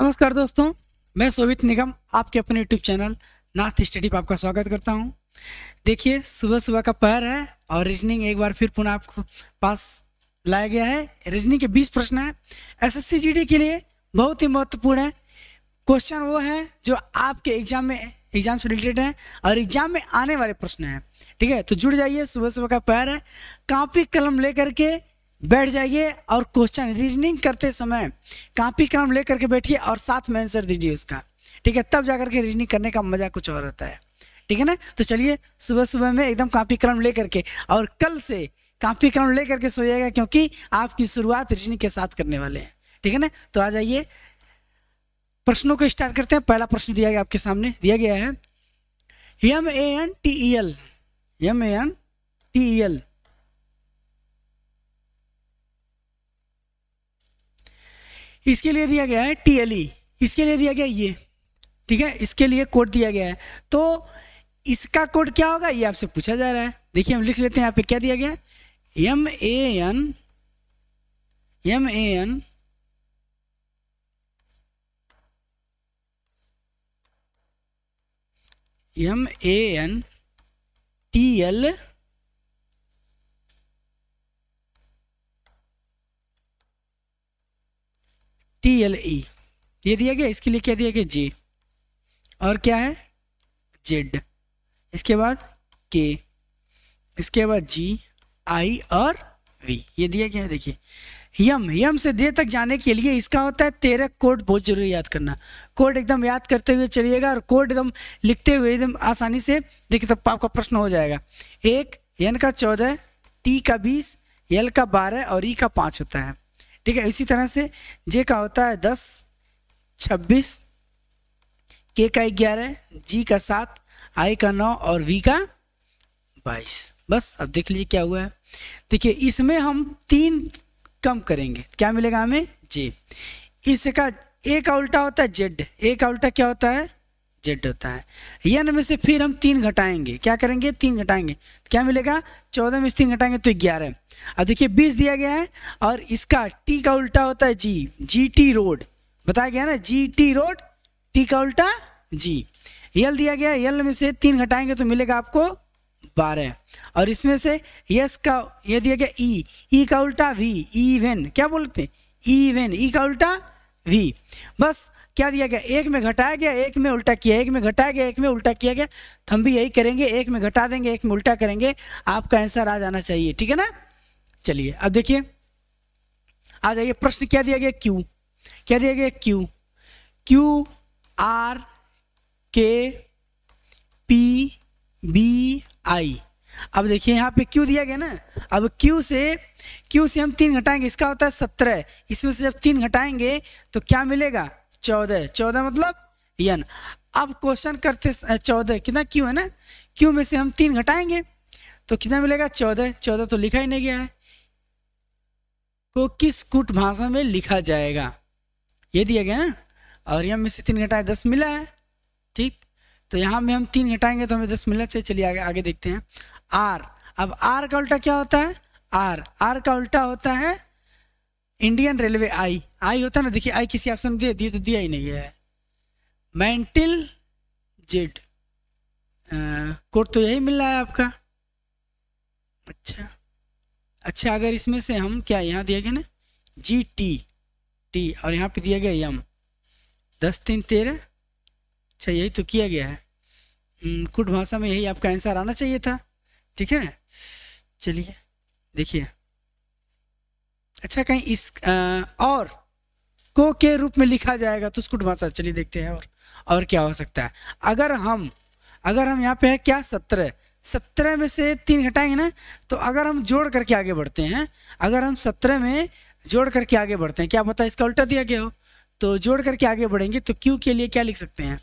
नमस्कार दोस्तों मैं सोवित निगम आपके अपने यूट्यूब चैनल नाथ स्टडी पर आपका स्वागत करता हूं देखिए सुबह सुबह का पहर है और रीजनिंग एक बार फिर पुनः आपको पास लाया गया है रीजनिंग के 20 प्रश्न हैं एसएससी जीडी के लिए बहुत ही महत्वपूर्ण है क्वेश्चन वो है जो आपके एग्जाम में एग्जाम से रिलेटेड हैं और एग्जाम में आने वाले प्रश्न हैं ठीक है तो जुड़ जाइए सुबह सुबह का पैर है कापी कलम ले करके बैठ जाइए और क्वेश्चन रीजनिंग करते समय कापी कलम ले करके बैठिए और साथ में आंसर दीजिए उसका ठीक है तब जाकर के रीजनिंग करने का मजा कुछ और होता है ठीक है ना तो चलिए सुबह सुबह में एकदम कापी कलम ले करके और कल से कापी कलम ले करके सोइएगा क्योंकि आपकी शुरुआत रीजनिंग के साथ करने वाले हैं ठीक है ना तो आ जाइए प्रश्नों को स्टार्ट करते हैं पहला प्रश्न दिया गया आपके सामने दिया गया है M A N T E L M A N T E L इसके लिए दिया गया है टी इसके लिए दिया गया ये ठीक है इसके लिए कोड दिया गया है तो इसका कोड क्या होगा ये आपसे पूछा जा रहा है देखिए हम लिख लेते हैं यहाँ पे क्या दिया गया है M A N M A N M A N T L T L E ये दिया गया इसके लिए क्या दिया गया जे और क्या है जेड इसके बाद के इसके बाद जी आई और वी ये दिया गया है देखिए यम यम से दे तक जाने के लिए इसका होता है तेरह कोड बहुत जरूरी याद करना कोड एकदम याद करते हुए चलिएगा और कोड एकदम लिखते हुए एकदम आसानी से देखिए तब आपका प्रश्न हो जाएगा एक एन का चौदह टी का बीस एल का बारह और ई e का पाँच होता है ठीक है इसी तरह से जे का होता है दस छब्बीस के का ग्यारह जी का सात आई का नौ और वी का बाईस बस अब देख लीजिए क्या हुआ है देखिए इसमें हम तीन कम करेंगे क्या मिलेगा हमें जे इसका ए का उल्टा होता है जेड ए का उल्टा क्या होता है जेड होता है यन में से फिर हम तीन घटाएंगे क्या करेंगे तीन घटाएंगे क्या मिलेगा चौदह में से तीन घटाएंगे तो ग्यारह अब देखिए बीस दिया गया है और इसका टी का उल्टा होता है जी जी टी रोड बताया गया ना जी टी रोड टी का उल्टा जी यल दिया गया यल में से तीन घटाएंगे तो मिलेगा आपको बारह और इसमें से यस का ये दिया गया ई ई का उल्टा वी ईवेन क्या बोलते हैं वेन ई का उल्टा वी बस क्या दिया गया एक में घटाया गया एक में उल्टा किया एक में घटाया गया एक में उल्टा किया गया तो हम भी यही करेंगे एक में घटा देंगे एक में उल्टा करेंगे आपका आंसर आ जाना चाहिए ठीक है ना चलिए अब देखिए आ जाइए प्रश्न क्या दिया गया क्यू क्या दिया गया Q Q R K P B I अब देखिए यहाँ पे क्यू दिया गया ना अब क्यू से क्यू से हम तीन घटाएंगे इसका होता है सत्रह इसमें से जब तीन घटाएंगे तो क्या मिलेगा चौदह चौदह मतलब यन अब क्वेश्चन करते चौदह कितना क्यू है ना क्यू में से हम तीन घटाएंगे तो कितना मिलेगा चौदह चौदह तो लिखा ही नहीं गया है को किस कुट भाषा में लिखा जाएगा ये दिया गया ना और यहाँ में से तीन घटाए दस मिला है ठीक तो यहाँ में हम तीन घटाएंगे तो हमें दस मिलना चाहिए चलिए आगे आगे देखते हैं आर अब आर का उल्टा क्या होता है आर आर का उल्टा होता है इंडियन रेलवे आई आई होता है ना देखिए आई किसी ऑप्शन दिए दे दिए तो दिया ही नहीं है मेंटल जेड कोड तो यही मिल रहा है आपका अच्छा अच्छा अगर इसमें से हम क्या यहाँ दिया गया ना जी टी टी और यहाँ पे दिया गया यम दस तीन तेरह अच्छा यही तो किया गया है हम्म, कुट भाषा में यही आपका आंसर आना चाहिए था ठीक है चलिए देखिए अच्छा कहीं इस आ, और को के रूप में लिखा जाएगा तो कुट भाषा चलिए देखते हैं और और क्या हो सकता है अगर हम अगर हम यहाँ पे है क्या सत्रह सत्रह में से तीन घटाएंगे ना तो अगर हम जोड़ करके आगे बढ़ते हैं अगर हम सत्रह में जोड़ करके आगे बढ़ते हैं क्या पता इसका उल्टा दिया गया हो तो जोड़ करके आगे बढ़ेंगे तो क्यू के लिए क्या लिख सकते हैं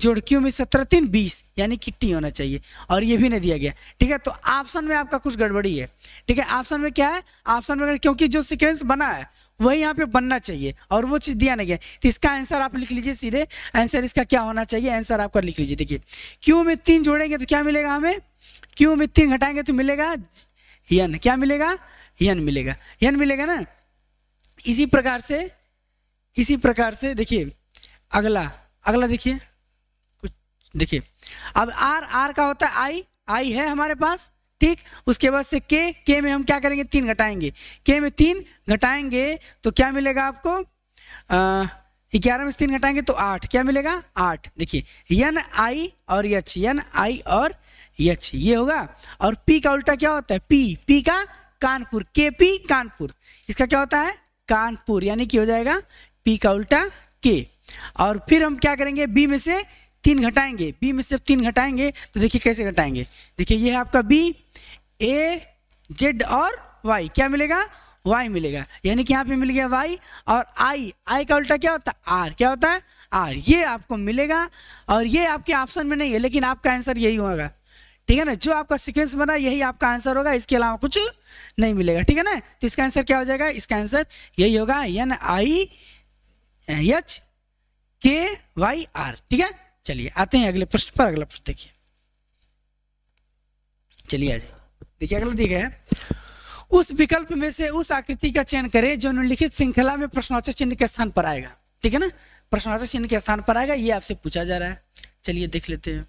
जोड़ क्यू में सत्रह तीन बीस यानी किट्टी होना चाहिए और ये भी नहीं दिया गया ठीक है तो ऑप्शन में आपका कुछ गड़बड़ी है ठीक है ऑप्शन में क्या है ऑप्शन में क्योंकि जो सिक्वेंस बना है वही यहाँ पे बनना चाहिए और वो चीज़ दिया नहीं गया तो इसका आंसर आप लिख लीजिए सीधे आंसर इसका क्या होना चाहिए आंसर आपका लिख लीजिए देखिए क्यू में तीन जोड़ेंगे तो क्या मिलेगा हमें क्यों तीन घटाएंगे तो मिलेगा यन क्या मिलेगा यन मिलेगा यन मिलेगा ना इसी प्रकार से इसी प्रकार से देखिए अगला अगला देखिए कुछ देखिए अब आर आर का होता है आई आई है हमारे पास ठीक उसके बाद से के के में हम क्या करेंगे तीन घटाएंगे के में तीन घटाएंगे तो क्या मिलेगा आपको ग्यारह में से तीन घटाएंगे तो आठ क्या मिलेगा आठ देखिए यन आई और यच यन आई और यच ये होगा और पी का उल्टा क्या होता है पी पी का कानपुर के पी कानपुर इसका क्या होता है कानपुर यानी कि हो जाएगा पी का उल्टा के और फिर हम क्या करेंगे बी में से तीन घटाएंगे बी में से जब तीन घटाएंगे तो देखिए कैसे घटाएंगे देखिए ये है आपका बी ए जेड और वाई क्या मिलेगा वाई मिलेगा यानी कि यहाँ पे मिल गया वाई और आई आई का उल्टा क्या होता है आर क्या होता है आर ये आपको मिलेगा और ये आपके ऑप्शन में नहीं है लेकिन आपका आंसर यही होगा ठीक है ना जो आपका सीक्वेंस बना यही आपका आंसर होगा इसके अलावा कुछ नहीं मिलेगा ठीक है ना तो इसका आंसर क्या हो जाएगा इसका आंसर यही होगा N I H K Y R ठीक है चलिए आते हैं अगले प्रश्न पर अगला प्रश्न देखिए चलिए आ जाए देखिए अगला दिखा है उस विकल्प में से उस आकृति का चयन करें जो निम्नलिखित श्रृंखला में प्रश्नवाचक चिन्ह के स्थान पर आएगा ठीक है ना प्रश्नवाचक चिन्ह के स्थान पर आएगा ये आपसे पूछा जा रहा है चलिए देख लेते हैं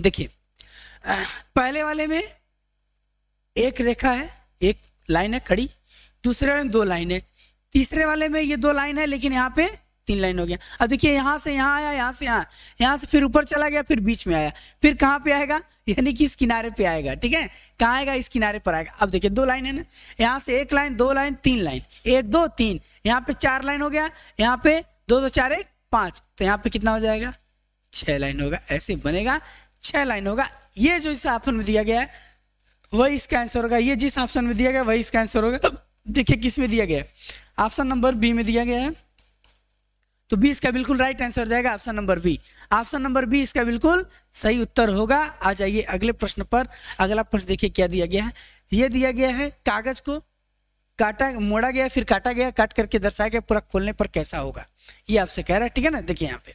देखिए पहले वाले में एक रेखा है एक लाइन है खड़ी दूसरे वाले में दो लाइन है तीसरे वाले में ये दो लाइन है लेकिन यहाँ पे तीन लाइन हो गया अब देखिए यहाँ से यहाँ आया यहाँ से यहाँ यहाँ से फिर ऊपर चला गया फिर बीच में आया फिर कहाँ पे आएगा यानी कि इस किनारे पे आएगा ठीक है कहाँ आएगा इस किनारे पर आएगा अब देखिए दो लाइन है ना यहाँ से एक लाइन दो लाइन तीन लाइन एक दो तीन यहाँ पे चार लाइन हो गया यहाँ पे दो दो चार एक पाँच तो यहाँ पे कितना हो जाएगा छः लाइन होगा ऐसे बनेगा छह लाइन होगा ये जो इस ऑप्शन में दिया गया है वही इसका आंसर होगा ये जिस ऑप्शन में दिया गया वही इसका आंसर होगा देखिए किस में दिया गया है ऑप्शन नंबर बी में दिया गया है तो बी इसका बिल्कुल राइट आंसर हो जाएगा option number B option number B इसका बिल्कुल सही उत्तर होगा आ जाइए अगले प्रश्न पर अगला प्रश्न देखिए क्या दिया गया है ये दिया गया है कागज को काटा मोड़ा गया फिर काटा गया काट करके दर्शाया गया पूरा खोलने पर कैसा होगा ये आपसे कह रहा है ठीक है ना देखिए यहाँ पे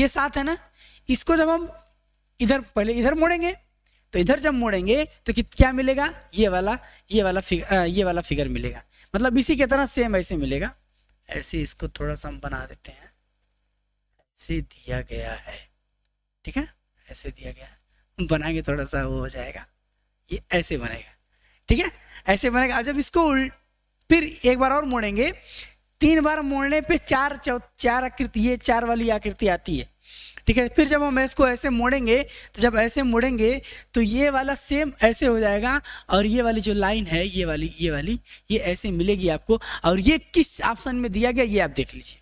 ये साथ है ना इसको जब हम इधर पहले इधर मोड़ेंगे तो इधर जब मोड़ेंगे तो क्या मिलेगा ये वाला ये वाला फिगर ये वाला फिगर मिलेगा मतलब इसी की तरह सेम ऐसे मिलेगा ऐसे इसको थोड़ा सा हम बना देते हैं ऐसे दिया गया है ठीक है ऐसे दिया गया है बनाएंगे थोड़ा सा वो हो जाएगा ये ऐसे बनेगा ठीक है ऐसे बनेगा जब इसको फिर एक बार और मोड़ेंगे तीन बार मोड़ने पे चार चौ चार आकृति ये चार वाली आकृति आती है ठीक है फिर जब हम इसको ऐसे मोड़ेंगे तो जब ऐसे मोड़ेंगे तो ये वाला सेम ऐसे हो जाएगा और ये वाली जो लाइन है ये वाली ये वाली ये ऐसे मिलेगी आपको और ये किस ऑप्शन में दिया गया ये आप देख लीजिए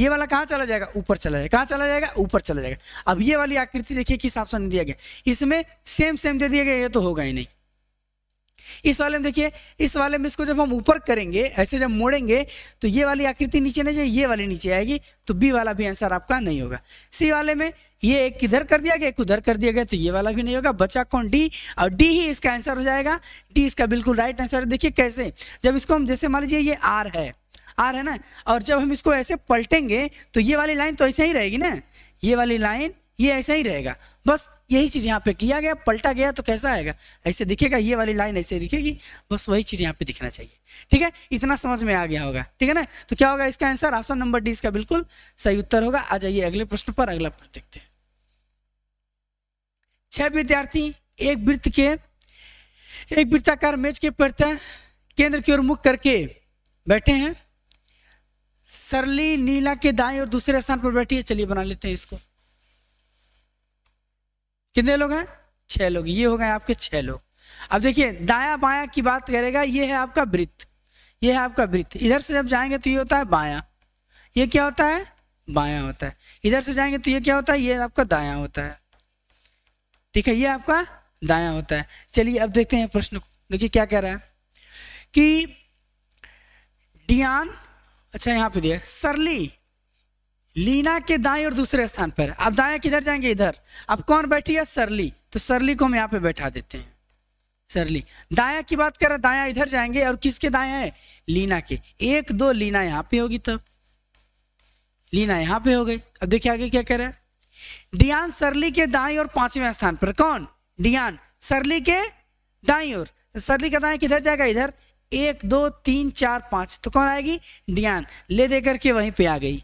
ये वाला कहाँ चला जाएगा ऊपर चला जाएगा कहाँ चला जाएगा ऊपर चला जाएगा अब ये वाली आकृति देखिए किस ऑप्शन में दिया गया इसमें सेम सेम दे दिया गया ये तो होगा ही नहीं इस वाले में देखिए इस वाले में इसको जब हम ऊपर करेंगे ऐसे जब मोड़ेंगे तो ये वाली आकृति नीचे नहीं जाए ये वाली नीचे आएगी तो बी वाला भी आंसर आपका नहीं होगा सी वाले में ये एक किधर कर दिया गया एक उधर कर दिया गया तो ये वाला भी नहीं होगा बचा कौन डी और डी ही इसका आंसर हो जाएगा डी इसका बिल्कुल राइट आंसर है देखिए कैसे जब इसको हम जैसे मान लीजिए ये आर है आर है ना और जब हम इसको ऐसे पलटेंगे तो ये वाली लाइन तो ऐसे ही रहेगी ना ये वाली लाइन ये ऐसा ही रहेगा बस यही चीज़ यहाँ पे किया गया पलटा गया तो कैसा आएगा ऐसे दिखेगा ये वाली लाइन ऐसे दिखेगी बस वही चीज़ यहाँ पे दिखना चाहिए ठीक है इतना समझ में आ गया होगा ठीक है ना तो क्या होगा इसका आंसर ऑप्शन नंबर डी इसका बिल्कुल सही उत्तर होगा आ जाइए अगले प्रश्न पर अगला प्रश्न देखते हैं छह विद्यार्थी एक वृत्त के एक वृत्ताकार मेज के प्रत्य केंद्र की ओर मुख करके बैठे हैं सरली नीला के दाएं और दूसरे स्थान पर बैठी है चलिए बना लेते हैं इसको कितने लोग हैं छह लोग ये हो गए आपके छह लोग अब देखिए दाया बाया की बात करेगा ये है आपका वृत्त ये है आपका वृत्त इधर से जब जाएंगे तो ये होता है बाया ये क्या होता है बाया होता है इधर से जाएंगे तो ये क्या होता है ये आपका दाया होता है ठीक है ये आपका दाया होता है चलिए अब देखते हैं प्रश्न को देखिए क्या कह रहा है कि डियान अच्छा यहाँ पे दिया सरली लीना के दाएं और दूसरे स्थान पर अब दाएं किधर जाएंगे इधर अब कौन बैठी है सरली तो सरली को हम यहाँ पे बैठा देते हैं सरली दाया की बात करें दाया इधर जाएंगे और किसके दाए हैं लीना के एक दो लीना यहाँ पे होगी तब लीना यहाँ पे हो गई अब देखिए आगे क्या कह डियान सरली के दाई और पांचवें स्थान पर कौन डियान सरली के दाई और तो सरली का दाएं किधर जाएगा इधर एक दो तीन चार पांच तो कौन आएगी डियान ले दे करके वहीं पे आ गई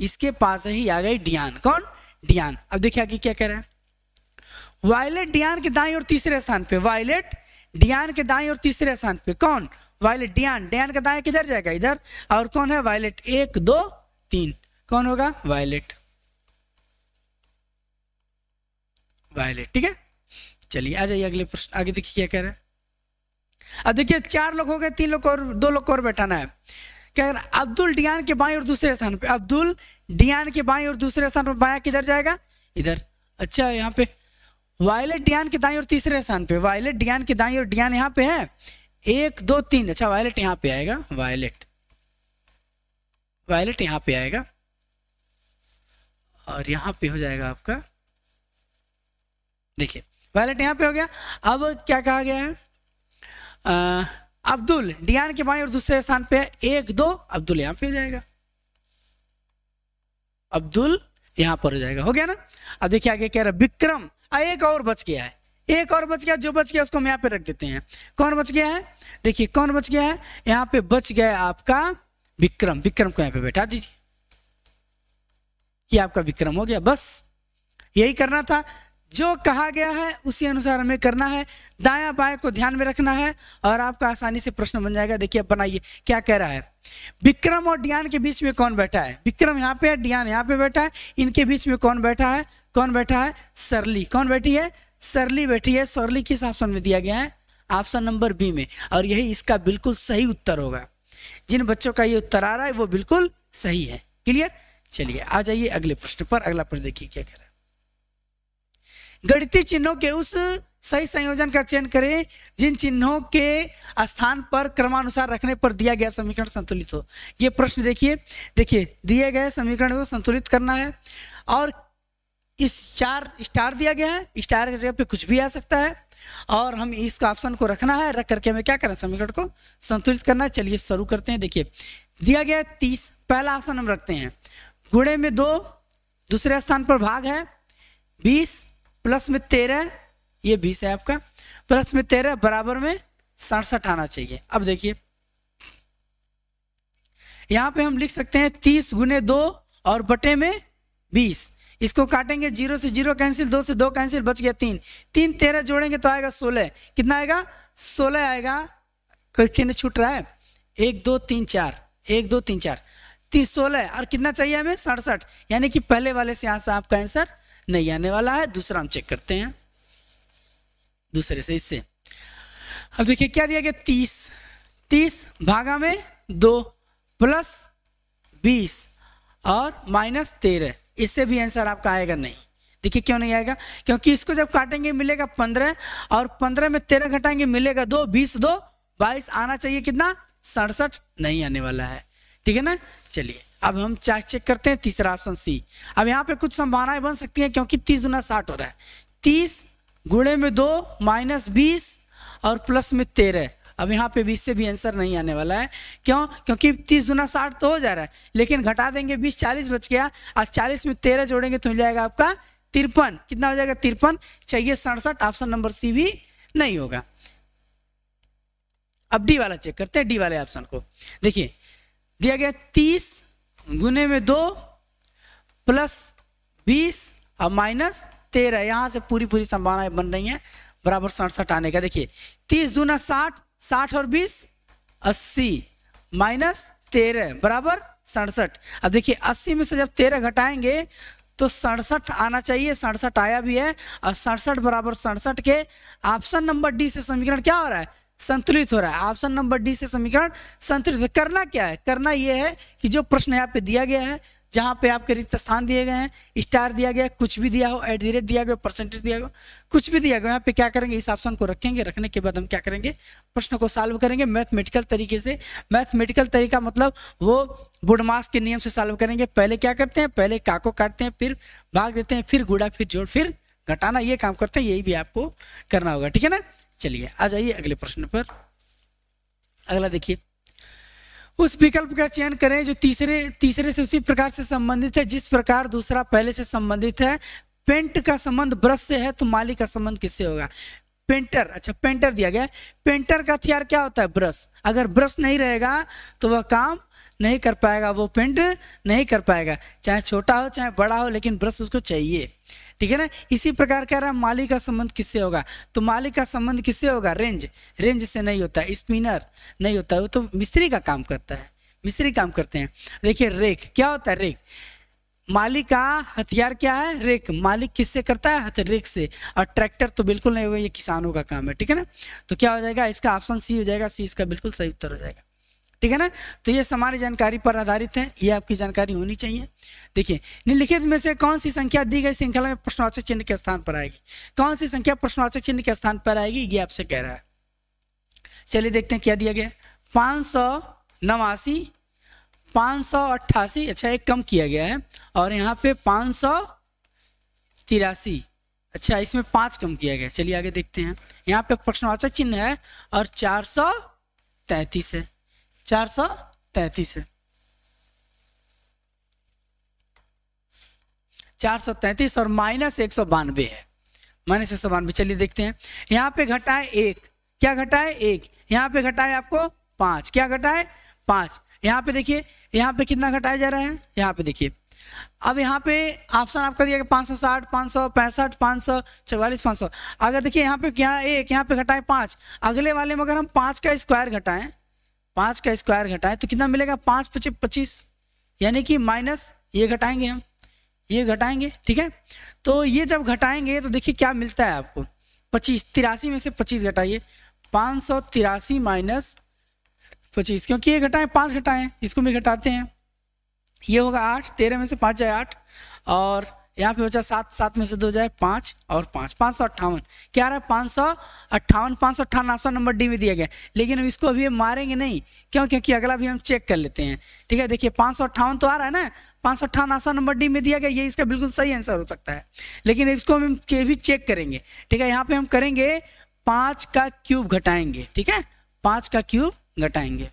इसके पास ही आ गई डियान कौन डियान अब देखिए आगे क्या कह रहे हैं वायलेट डियान के दाएं और तीसरे स्थान पे वायलेट डियान के दाएं और तीसरे स्थान पे कौन वायलेट डियान डियान का दाएं किधर जाएगा इधर और कौन है वायलेट एक दो तीन कौन होगा वायलेट वायलेट ठीक है चलिए आ जाइए अगले प्रश्न आगे देखिए क्या कह रहे हैं अब देखिए चार लोग हो गए तीन लोग और दो लोग और बैठाना है क्या करना अब्दुल डियान के बाएं और दूसरे स्थान पे अब्दुल डियान के बाएं और दूसरे स्थान पर बाया किधर जाएगा इधर अच्छा यहाँ पे वायलेट डियान के दाएं और तीसरे स्थान पे वायलेट डियान के दाएं और डियान यहाँ पे है एक दो तीन अच्छा वायलेट यहाँ पे आएगा वायलेट वायलेट यहाँ पे आएगा और यहाँ पे हो जाएगा आपका देखिए वायलेट यहाँ पे हो गया अब क्या कहा गया है आ, अब्दुल डियान के बाई और दूसरे स्थान पे एक दो अब्दुल यहां पे हो जाएगा अब्दुल यहां पर हो जाएगा हो गया ना अब देखिए आगे कह रहा विक्रम एक और बच गया है एक और बच गया जो बच गया उसको हम यहां पे रख देते हैं कौन बच गया है देखिए कौन बच गया है यहां पे बच गया आपका विक्रम विक्रम को यहां पे बैठा दीजिए कि आपका विक्रम हो गया बस यही करना था जो कहा गया है उसी अनुसार हमें करना है दाया बाया को ध्यान में रखना है और आपका आसानी से प्रश्न बन जाएगा देखिए अब बनाइए क्या कह रहा है विक्रम और डियान के बीच में कौन बैठा है विक्रम यहाँ पे है डियान यहाँ पे बैठा है इनके बीच में कौन बैठा है कौन बैठा है सरली कौन बैठी है सरली बैठी है सरली किस ऑप्शन में दिया गया है ऑप्शन नंबर बी में और यही इसका बिल्कुल सही उत्तर होगा जिन बच्चों का ये उत्तर आ रहा है वो बिल्कुल सही है क्लियर चलिए आ जाइए अगले प्रश्न पर अगला प्रश्न देखिए क्या कह रहा है गणितीय चिन्हों के उस सही संयोजन का चयन करें जिन चिन्हों के स्थान पर क्रमानुसार रखने पर दिया गया समीकरण संतुलित हो ये प्रश्न देखिए देखिए दिए गए समीकरण को संतुलित करना है और इस चार स्टार दिया गया है स्टार की जगह पे कुछ भी आ सकता है और हम इसका ऑप्शन को रखना है रख करके हमें क्या करना है समीकरण को संतुलित करना है चलिए शुरू करते हैं देखिए दिया गया है तीस पहला आसन हम रखते हैं गुणे में दो दूसरे स्थान पर भाग है बीस प्लस में तेरह ये बीस है आपका प्लस में तेरह बराबर में सड़सठ आना चाहिए अब देखिए यहां पे हम लिख सकते हैं तीस गुने दो और बटे में बीस इसको काटेंगे जीरो से जीरो कैंसिल दो से दो कैंसिल बच गया तीन तीन तेरह जोड़ेंगे तो आएगा सोलह कितना आएगा सोलह आएगा कोई चिन्ह छूट रहा है एक दो तीन चार एक दो तीन चार तीस सोलह और कितना चाहिए हमें सड़सठ यानी कि पहले वाले से यहां से आपका आंसर नहीं आने वाला है दूसरा हम चेक करते हैं दूसरे से इससे अब देखिए क्या दिया गया तीस तीस भागा में दो प्लस बीस और माइनस तेरह इससे भी आंसर आपका आएगा नहीं देखिए क्यों नहीं आएगा क्योंकि इसको जब काटेंगे मिलेगा पंद्रह और पंद्रह में तेरह घटाएंगे मिलेगा दो बीस दो बाईस आना चाहिए कितना सड़सठ नहीं आने वाला है ठीक है ना चलिए अब हम चेक चेक करते हैं तीसरा ऑप्शन सी अब यहाँ पे कुछ संभावनाएं बन सकती हैं क्योंकि तीस गुना साठ हो रहा है तीस गुणे में दो माइनस बीस और प्लस में तेरह अब यहाँ पे बीस से भी आंसर नहीं आने वाला है क्यों क्योंकि तीस गुना साठ तो हो जा रहा है लेकिन घटा देंगे बीस चालीस बच गया और चालीस में तेरह जोड़ेंगे तो मिल जाएगा आपका तिरपन कितना हो जाएगा तिरपन चाहिए सड़सठ ऑप्शन नंबर सी भी नहीं होगा अब डी वाला चेक करते हैं डी वाले ऑप्शन को देखिए दिया गया तीस गुने में दो प्लस बीस और माइनस तेरह यहाँ से पूरी पूरी संभावनाएं बन रही हैं बराबर सड़सठ आने का देखिए तीस दूना साठ साठ और बीस अस्सी माइनस तेरह बराबर सड़सठ अब देखिए अस्सी में से जब तेरह घटाएंगे तो सड़सठ आना चाहिए सड़सठ आया भी है और सड़सठ बराबर सड़सठ के ऑप्शन नंबर डी से समीकरण क्या हो रहा है संतुलित हो रहा है ऑप्शन नंबर डी से समीकरण संतुलित करना क्या है करना यह है कि जो प्रश्न यहाँ पे दिया गया है जहाँ पे आपके रिक्त स्थान दिए गए हैं स्टार दिया गया कुछ भी दिया हो एट दी रेट दिया गया परसेंटेज दिया गया कुछ भी दिया गया यहाँ पे क्या करेंगे इस ऑप्शन को रखेंगे रखने के बाद हम क्या करेंगे प्रश्न को सॉल्व करेंगे मैथमेटिकल तरीके से मैथमेटिकल तरीका मतलब वो बुडमास के नियम से सॉल्व करेंगे पहले क्या करते हैं पहले काको काटते हैं फिर भाग देते हैं फिर गुड़ा फिर जोड़ फिर घटाना ये काम करते हैं यही भी आपको करना होगा ठीक है ना चलिए आ जाइए अगले प्रश्न पर अगला देखिए उस विकल्प का चयन करें जो तीसरे तीसरे से उसी प्रकार से संबंधित है जिस प्रकार दूसरा पहले से संबंधित है पेंट का संबंध ब्रश से है तो माली का संबंध किससे होगा पेंटर अच्छा पेंटर दिया गया पेंटर का हथियार क्या होता है ब्रश अगर ब्रश नहीं रहेगा तो वह काम नहीं कर पाएगा वो पेंट नहीं कर पाएगा चाहे छोटा हो चाहे बड़ा हो लेकिन ब्रश उसको चाहिए ठीक है ना इसी प्रकार कह रहा है माली का संबंध किससे होगा तो माली का संबंध किससे होगा रेंज रेंज से नहीं होता स्पिनर नहीं होता वो तो मिस्त्री का काम करता है मिस्त्री काम करते हैं देखिए रेख क्या होता है रेख मालिक का हथियार क्या है रेक मालिक किससे करता है रेक से और ट्रैक्टर तो बिल्कुल नहीं हुआ ये किसानों का काम है ठीक है ना तो क्या हो जाएगा इसका ऑप्शन सी हो जाएगा सी इसका बिल्कुल सही उत्तर हो जाएगा ठीक है ना तो ये सामान्य जानकारी पर आधारित है ये आपकी जानकारी होनी चाहिए देखिए निम्नलिखित में से कौन सी संख्या दी गई श्रृंखला में प्रश्नवाचक चिन्ह के स्थान पर आएगी कौन सी संख्या प्रश्नवाचक चिन्ह के स्थान पर आएगी ये आपसे कह रहा है चलिए देखते हैं क्या दिया गया पाँच सौ नवासी पाँच सौ अट्ठासी अच्छा एक कम किया गया है और यहाँ पे पाँच सौ तिरासी अच्छा इसमें पाँच कम किया गया चलिए आगे देखते हैं यहाँ पे प्रश्नवाचक चिन्ह है और चार सौ तैंतीस है चार सौ तैतीस है चार सौ तैतीस और माइनस एक सौ बानवे है माइनस एक सौ बानवे चलिए देखते हैं यहाँ पे घटा है एक क्या घटा है एक यहाँ पे घटा है आपको पांच क्या घटा है यहाँ पे देखिए यहाँ पे कितना घटाया जा रहा है यहाँ पे देखिए अब यहाँ पे ऑप्शन आपका दिया पाँच सौ साठ पाँच सौ पैंसठ पाँच सौ चौवालीस पाँच सौ अगर देखिए यहाँ पे क्या एक यहाँ पे घटाएं पाँच अगले वाले में अगर हम पाँच का स्क्वायर घटाएं पाँच का स्क्वायर घटाएं तो कितना मिलेगा पाँच पचे पच्चीस यानी कि माइनस ये घटाएंगे हम ये घटाएंगे ठीक है तो ये जब घटाएंगे तो देखिए क्या मिलता है आपको पच्चीस तिरासी में से पच्चीस घटाइए पाँच सौ तिरासी माइनस पच्चीस क्योंकि ये घटाएं पाँच घटाएं इसको भी घटाते हैं ये होगा आठ तेरह में से पाँच जाए आठ और यहाँ पे बचा सात सात में से दो जाए पाँच और पाँच पाँच सौ अट्ठावन क्या रहा है पाँच सौ अट्ठावन पाँच सौ अट्ठावन ऑप्शन नंबर डी में दिया गया लेकिन हम इसको अभी हम मारेंगे नहीं क्यों क्योंकि अगला भी हम चेक कर लेते हैं ठीक है देखिए पाँच सौ अट्ठावन तो आ रहा है ना पाँच सौ अट्ठावन सौ नंबर डी में दिया गया ये इसका बिल्कुल सही आंसर हो सकता है लेकिन इसको हम भी चेक करेंगे ठीक है यहाँ पर हम करेंगे पाँच का क्यूब घटाएंगे ठीक है पाँच का क्यूब घटाएंगे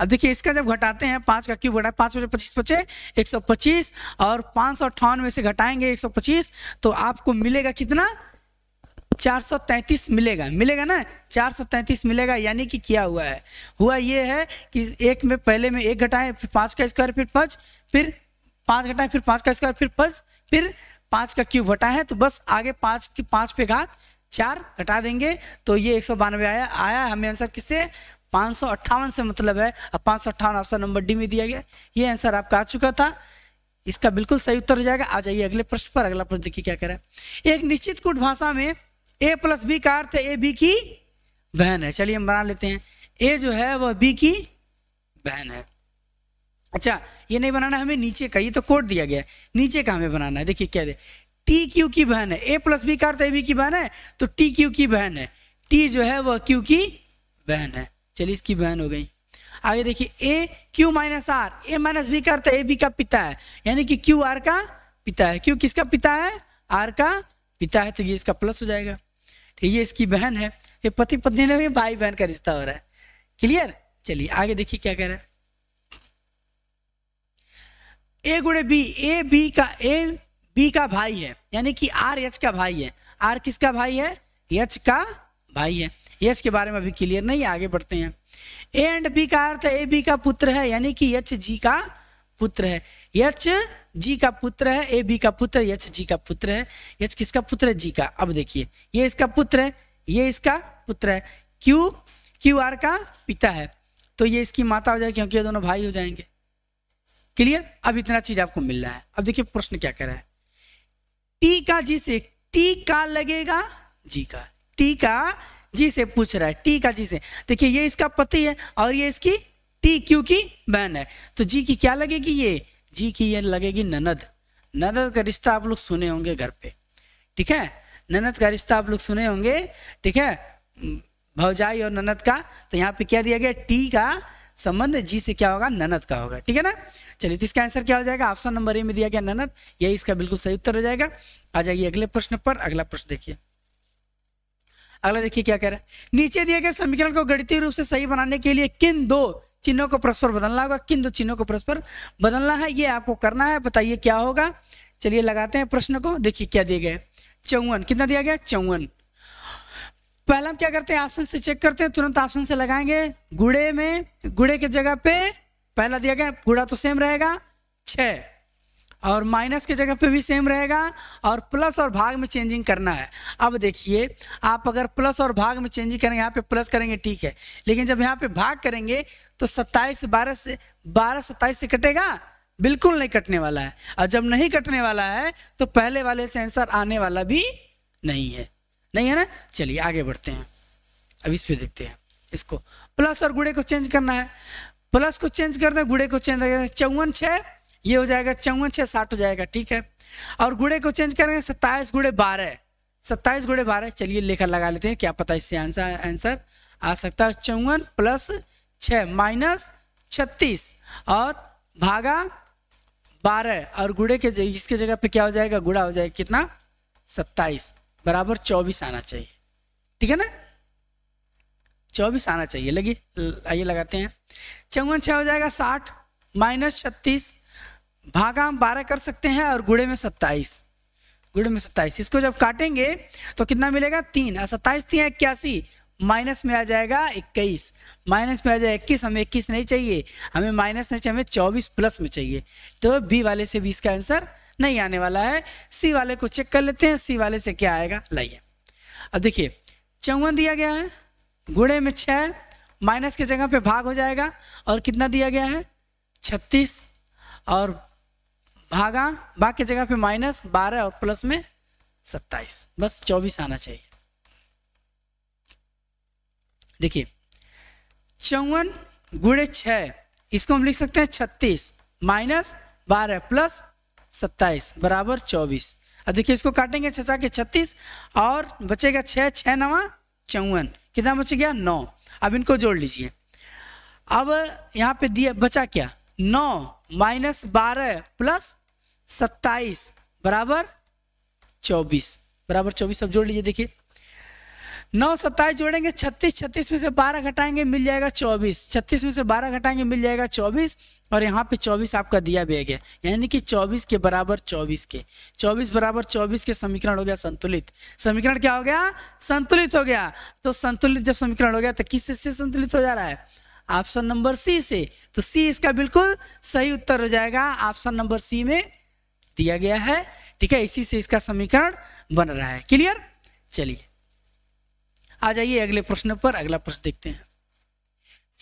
अब देखिए इसका जब घटाते हैं पाँच का क्यूब घटाए पाँच बजे पच्चीस पच्चे एक सौ पच्चीस और पाँच सौ अट्ठानवे से घटाएंगे एक सौ पच्चीस तो आपको मिलेगा कितना चार सौ तैंतीस मिलेगा मिलेगा ना चार सौ तैंतीस मिलेगा यानी कि क्या हुआ है हुआ ये है कि एक में पहले में एक घटाएं फिर पाँच का स्क्वायर फिर पाँच फिर पाँच घटाएं फिर पाँच का स्क्वायर फिर पाँच फिर पाँच का क्यूब घटाएं तो बस आगे पाँच की पाँच पे घात चार घटा देंगे तो ये एक सौ बानवे आया आया हमें आंसर किससे पाँच से मतलब है अब पाँच ऑप्शन नंबर डी में दिया गया ये आंसर आपका आ चुका था इसका बिल्कुल सही उत्तर हो जाएगा आ जाइए अगले प्रश्न पर अगला प्रश्न देखिए क्या करें एक निश्चित कुट भाषा में ए प्लस बी का अर्थ ए बी की बहन है चलिए हम बना लेते हैं ए जो है वह बी की बहन है अच्छा ये नहीं बनाना हमें नीचे का ये तो कोड दिया गया है नीचे का हमें बनाना है देखिए क्या दे टी क्यू की बहन है ए प्लस बी का अर्थ ए बी की बहन है तो टी क्यू की बहन है टी जो है वह क्यू की बहन है चलिए इसकी बहन हो गई आगे देखिए A Q minus R A minus B का ए बी का पिता है यानी कि क्यू आर का पिता है क्यू किसका पिता है आर का पिता है तो ये इसका प्लस हो जाएगा ठीक तो ये इसकी बहन है ये पति पत्नी ने भाई बहन का रिश्ता हो रहा है क्लियर चलिए आगे देखिए क्या कह रहा है ए गुड़े बी ए बी का ए बी का भाई है यानी कि आर एच का भाई है आर किसका भाई है एच का भाई है यच के बारे में अभी क्लियर नहीं आगे बढ़ते हैं ए एंड बी का अर्थ ए बी का पुत्र है यानी कि यच जी का पुत्र है यच जी का पुत्र है ए बी का पुत्र यच जी का पुत्र है यच किसका पुत्र है जी का अब देखिए ये इसका पुत्र है ये इसका पुत्र है क्यू क्यू आर का पिता है तो ये इसकी माता हो जाएगी क्योंकि ये दोनों भाई हो जाएंगे क्लियर अब इतना चीज आपको मिल रहा है अब देखिए प्रश्न क्या कह रहा है टी का जी से टी का लगेगा जी का टी का जी से पूछ रहा है टी का जी से देखिए ये इसका पति है और ये इसकी टी क्यू की बहन है तो जी की क्या लगेगी ये जी की ये लगेगी ननद ननद का रिश्ता आप लोग सुने होंगे घर पे ठीक है ननद का रिश्ता आप लोग सुने होंगे ठीक है भौजाई और ननद का तो यहाँ पे क्या दिया गया टी का संबंध जी से क्या होगा ननद का होगा ठीक है ना चलिए तो इसका आंसर क्या हो जाएगा ऑप्शन नंबर ए में दिया गया ननद यही इसका बिल्कुल सही उत्तर हो जाएगा आ जाइए अगले प्रश्न पर अगला प्रश्न देखिए अगला देखिए क्या कह रहा है नीचे दिए गए समीकरण को गणितीय रूप से सही बनाने के लिए किन दो चिन्हों को परस्पर बदलना होगा किन दो चिन्हों को परस्पर बदलना है ये आपको करना है बताइए क्या होगा चलिए लगाते हैं प्रश्न को देखिए क्या दिए गए चौवन कितना दिया गया चौवन पहला हम क्या करते हैं ऑप्शन से चेक करते हैं तुरंत ऑप्शन से लगाएंगे गुड़े में गुड़े के जगह पे पहला दिया गया गुड़ा तो सेम रहेगा छह और माइनस के जगह पे भी सेम रहेगा और प्लस और भाग में चेंजिंग करना है अब देखिए आप अगर प्लस और भाग में चेंजिंग करेंगे यहाँ पे प्लस करेंगे ठीक है लेकिन जब यहाँ पे भाग करेंगे तो सत्ताईस बारह से बारह सत्ताईस से कटेगा बिल्कुल नहीं कटने वाला है और जब नहीं कटने वाला है तो पहले वाले से आंसर आने वाला भी नहीं है नहीं है ना चलिए आगे बढ़ते हैं अब इस पर देखते हैं इसको प्लस और गुड़े को चेंज करना है प्लस को चेंज कर दें गुड़े को चेंज कर चौवन छः ये हो जाएगा चौवन छः साठ हो जाएगा ठीक है और गुड़े को चेंज करेंगे सत्ताईस गुड़े बारह सत्ताईस गुड़े बारह चलिए लेखा लगा लेते हैं क्या पता इससे आंसर आंसर आ सकता है चौवन प्लस छः माइनस छत्तीस और भागा बारह और गुड़े के इसके जगह पे क्या हो जाएगा गुड़ा हो जाएगा कितना सत्ताईस बराबर चौबीस आना चाहिए ठीक है ना चौबीस आना चाहिए लगी आइए लगाते हैं चौवन छः हो जाएगा साठ माइनस छत्तीस भागा हम बारह कर सकते हैं और गुड़े में सत्ताईस गुड़े में सत्ताईस इसको जब काटेंगे तो कितना मिलेगा तीन और सत्ताईस तीन इक्यासी माइनस में आ जाएगा इक्कीस माइनस में आ जाएगा इक्कीस हमें इक्कीस नहीं चाहिए हमें माइनस नहीं चाहिए हमें चौबीस प्लस में चाहिए तो बी वाले से भी इसका आंसर नहीं आने वाला है सी वाले को चेक कर लेते हैं सी वाले से क्या आएगा लाइए अब देखिए चौवन दिया गया है गुड़े में छः माइनस की जगह पे भाग हो जाएगा और कितना दिया गया है छत्तीस और भागा भाग के जगह पे माइनस बारह और प्लस में सत्ताईस बस चौबीस आना चाहिए देखिए चौवन गुड़े छ इसको हम लिख सकते हैं छत्तीस माइनस बारह प्लस सत्ताईस बराबर चौबीस अब देखिए इसको काटेंगे छचा के छत्तीस और बचेगा छः छः नवा चौवन कितना बच गया नौ अब इनको जोड़ लीजिए अब यहाँ पे दिया बचा क्या नौ माइनस बारह प्लस सत्ताईस बराबर चौबीस बराबर चौबीस अब जोड़ लीजिए देखिए नौ सत्ताईस जोड़ेंगे छत्तीस छत्तीस में से बारह घटाएंगे मिल जाएगा चौबीस छत्तीस में से बारह घटाएंगे मिल जाएगा चौबीस और यहाँ पे चौबीस आपका दिया भी गया यानी कि चौबीस के बराबर चौबीस के चौबीस बराबर चौबीस के समीकरण हो गया संतुलित समीकरण क्या हो गया संतुलित हो गया तो संतुलित जब समीकरण हो गया तो किस से संतुलित हो जा रहा है ऑप्शन नंबर सी से तो सी इसका बिल्कुल सही उत्तर हो जाएगा ऑप्शन नंबर सी में दिया गया है ठीक है इसी से इसका समीकरण बन रहा है क्लियर चलिए आ जाइए अगले प्रश्न पर अगला प्रश्न देखते हैं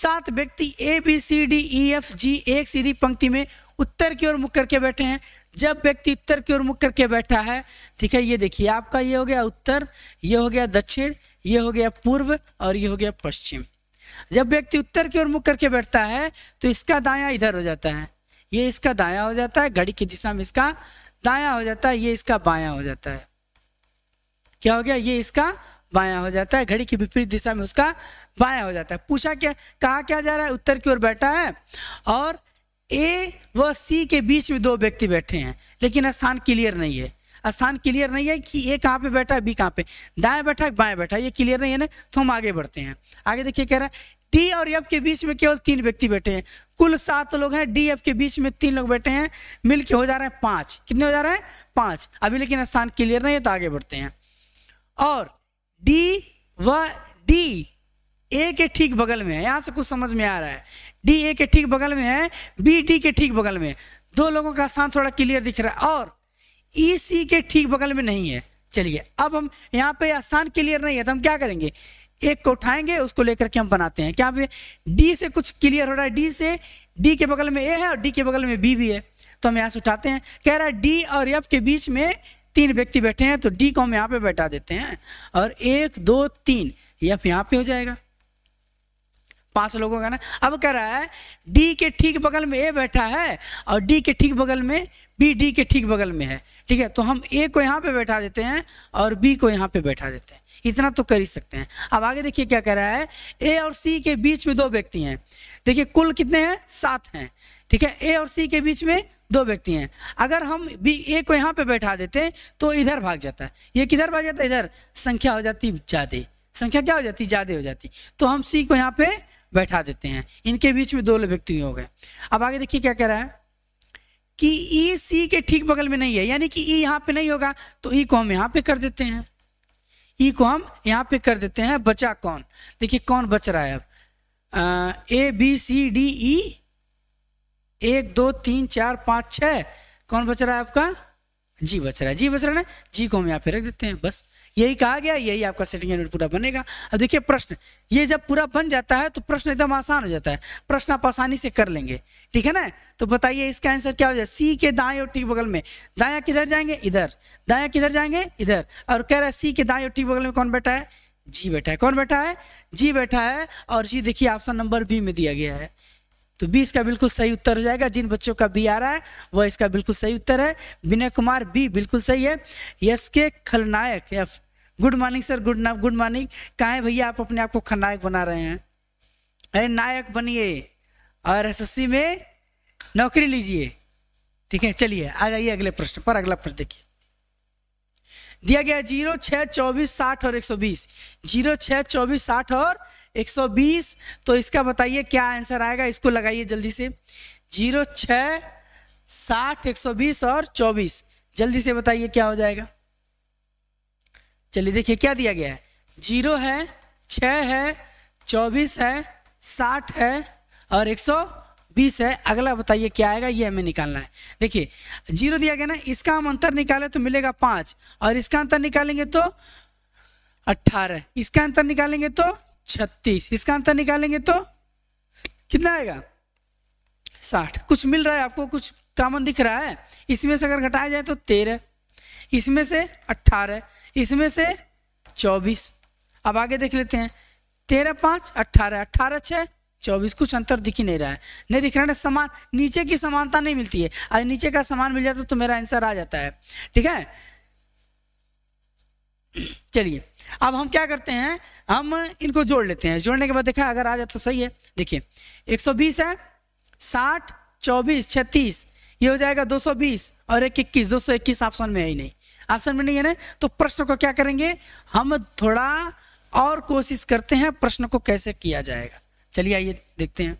सात व्यक्ति A B C D E F G एक सीधी पंक्ति में उत्तर की ओर मुख करके बैठे हैं जब व्यक्ति उत्तर की ओर मुख करके बैठा है ठीक है ये देखिए आपका ये हो गया उत्तर ये हो गया दक्षिण ये हो गया पूर्व और ये हो गया पश्चिम जब व्यक्ति उत्तर की ओर मुख करके बैठता है तो इसका दाया इधर हो जाता है ये इसका दाया हो जाता है घड़ी की दिशा में इसका दाया हो जाता है ये इसका बाया हो जाता है क्या हो गया ये इसका बाया हो जाता है घड़ी की विपरीत दिशा में उसका बाया हो जाता है पूछा क्या कहा क्या जा रहा है उत्तर की ओर बैठा है और ए व सी के बीच में दो व्यक्ति बैठे हैं लेकिन स्थान क्लियर नहीं है स्थान क्लियर नहीं है कि ए कहाँ पे बैठा है बी कहाँ पे दाएं बैठा है बाएं बैठा है ये क्लियर नहीं है ना तो हम आगे बढ़ते हैं आगे देखिए कह रहा है डी और एफ के बीच में केवल तीन व्यक्ति बैठे हैं कुल सात लोग हैं डी एफ के बीच में तीन लोग बैठे हैं मिल के हो जा रहे हैं पाँच कितने हो जा रहे हैं पाँच अभी लेकिन स्थान क्लियर नहीं है तो आगे बढ़ते हैं और डी व डी ए के ठीक बगल में है यहाँ से कुछ समझ में आ रहा है डी ए के ठीक बगल में है बी डी के ठीक बगल में दो लोगों का स्थान थोड़ा क्लियर दिख रहा है और ई के ठीक बगल में नहीं है चलिए अब हम यहाँ पे स्थान क्लियर नहीं है तो हम क्या करेंगे एक को उठाएंगे उसको लेकर के हम बनाते हैं क्या डी से कुछ क्लियर हो रहा है डी से डी के बगल में ए है और डी के बगल में बी भी है तो हम यहाँ से उठाते हैं कह रहा है डी और एफ के बीच में तीन व्यक्ति बैठे हैं तो डी को हम यहाँ पे बैठा देते हैं और एक दो तीन एफ यहाँ पे हो जाएगा पांच लोगों का ना अब कह रहा है डी के ठीक बगल में ए बैठा है और डी के ठीक बगल में बी डी के ठीक बगल में है ठीक है तो हम ए को यहाँ पे बैठा देते हैं और बी को यहाँ पे बैठा देते हैं इतना तो कर ही सकते हैं अब आगे देखिए क्या कह रहा है ए और सी के बीच में दो व्यक्ति हैं देखिए कुल कितने हैं सात हैं ठीक है ए और सी के बीच में दो व्यक्ति हैं अगर हम बी ए को यहाँ पे बैठा देते तो इधर भाग जाता है ये किधर भाग जाता है इधर संख्या हो जाती ज़्यादा संख्या क्या हो जाती ज़्यादा हो जाती तो हम सी को यहाँ पे बैठा देते हैं इनके बीच में दो व्यक्ति हो गए अब आगे देखिए क्या कह रहा है कि ई e सी के ठीक बगल में नहीं है यानी कि ई e यहाँ पे नहीं होगा तो ई e को हम यहाँ पे कर देते हैं ई को हम यहाँ पे कर देते हैं बचा कौन देखिए कौन बच रहा है अब ए बी सी डी ई एक दो तीन चार पाँच छ कौन बच रहा है आपका जी बच रहा है जी बच रहा है ना जी को हम यहाँ पे रख देते हैं बस यही कहा गया यही आपका सेटिंग यूनिट पूरा बनेगा अब देखिए प्रश्न ये जब पूरा बन जाता है तो प्रश्न एकदम आसान हो जाता है प्रश्न आप आसानी से कर लेंगे ठीक है ना तो बताइए इसका आंसर क्या हो जाए सी के दाएं और टी बगल में दाया किधर जाएंगे इधर दाया किधर जाएंगे इधर और कह रहा है सी के दाएं और टी बगल में कौन बैठा है जी बैठा है कौन बैठा है जी बैठा है और जी देखिए ऑप्शन नंबर बी में दिया गया है तो बी इसका बिल्कुल सही उत्तर हो जाएगा जिन बच्चों का बी आ रहा है वह इसका बिल्कुल सही उत्तर है विनय कुमार बी बिल्कुल सही है यस के खलनायक एफ गुड मॉर्निंग सर गुड ना गुड मॉर्निंग कहा है भैया आप अपने आप को खलनायक बना रहे हैं अरे नायक बनिए और एस में नौकरी लीजिए ठीक है चलिए आ जाइए अगले प्रश्न पर अगला प्रश्न देखिए दिया गया जीरो छः चौबीस साठ और एक सौ बीस जीरो छः चौबीस साठ और एक सौ बीस तो इसका बताइए क्या आंसर आएगा इसको लगाइए जल्दी से जीरो छः साठ एक सौ बीस और चौबीस जल्दी से बताइए क्या हो जाएगा चलिए देखिए क्या दिया गया है जीरो है छः है चौबीस है साठ है और एक सौ बीस है अगला बताइए क्या आएगा ये हमें निकालना है देखिए जीरो दिया गया ना इसका हम अंतर निकालें तो मिलेगा पाँच और इसका अंतर निकालेंगे तो अट्ठारह इसका अंतर निकालेंगे तो छत्तीस इसका अंतर निकालेंगे तो कितना आएगा साठ कुछ मिल रहा है आपको कुछ कामन दिख रहा है इसमें से अगर घटाया जाए तो तेरह इसमें से अट्ठारह इसमें से चौबीस अब आगे देख लेते हैं तेरह पाँच अट्ठारह अट्ठारह छः चौबीस कुछ अंतर दिख ही नहीं रहा है नहीं दिख रहा है समान नीचे की समानता नहीं मिलती है अगर नीचे का समान मिल जाता तो मेरा आंसर आ जाता है ठीक है चलिए अब हम क्या करते हैं हम इनको जोड़ लेते हैं जोड़ने के बाद देखा अगर आ जाता तो सही है देखिए 120 है 60 24 36 ये हो जाएगा 220 और एक इक्कीस दो ऑप्शन में है ही नहीं आप समझ नहीं है ना तो प्रश्न को क्या करेंगे हम थोड़ा और कोशिश करते हैं प्रश्न को कैसे किया जाएगा चलिए आइए देखते हैं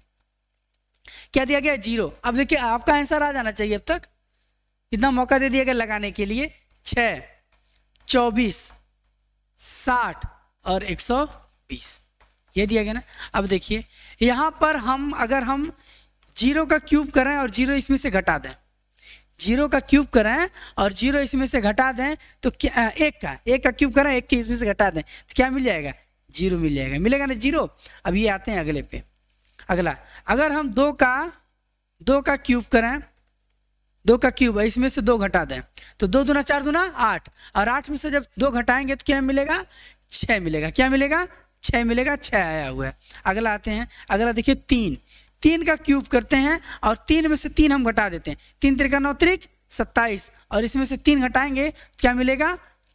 क्या दिया गया जीरो अब देखिए आपका आंसर आ जाना चाहिए अब तक इतना मौका दे दिया गया लगाने के लिए छ चौबीस साठ और एक सौ बीस ये दिया गया ना अब देखिए यहां पर हम अगर हम जीरो का क्यूब करें और जीरो इसमें से घटा दें जीरो का क्यूब करें और जीरो इसमें से घटा दें तो क्या एक का एक का क्यूब करें एक के इसमें से घटा दें तो क्या मिल जाएगा जीरो मिल जाएगा मिलेगा ना जीरो अब ये आते हैं अगले पे अगला अगर हम दो का दो का क्यूब करें दो का क्यूब है इसमें से दो घटा दें तो दो दुना चार दूना आठ और आठ में से जब दो घटाएंगे तो क्या मिलेगा छः मिलेगा क्या मिलेगा छः मिलेगा छः आया हुआ है अगला आते हैं अगला देखिए तीन तीन का क्यूब करते हैं और तीन में से तीन हम घटा देते हैं तीन त्रिका नौ त्रिक सत्ताईस और इसमें से तीन घटाएंगे क्या मिलेगा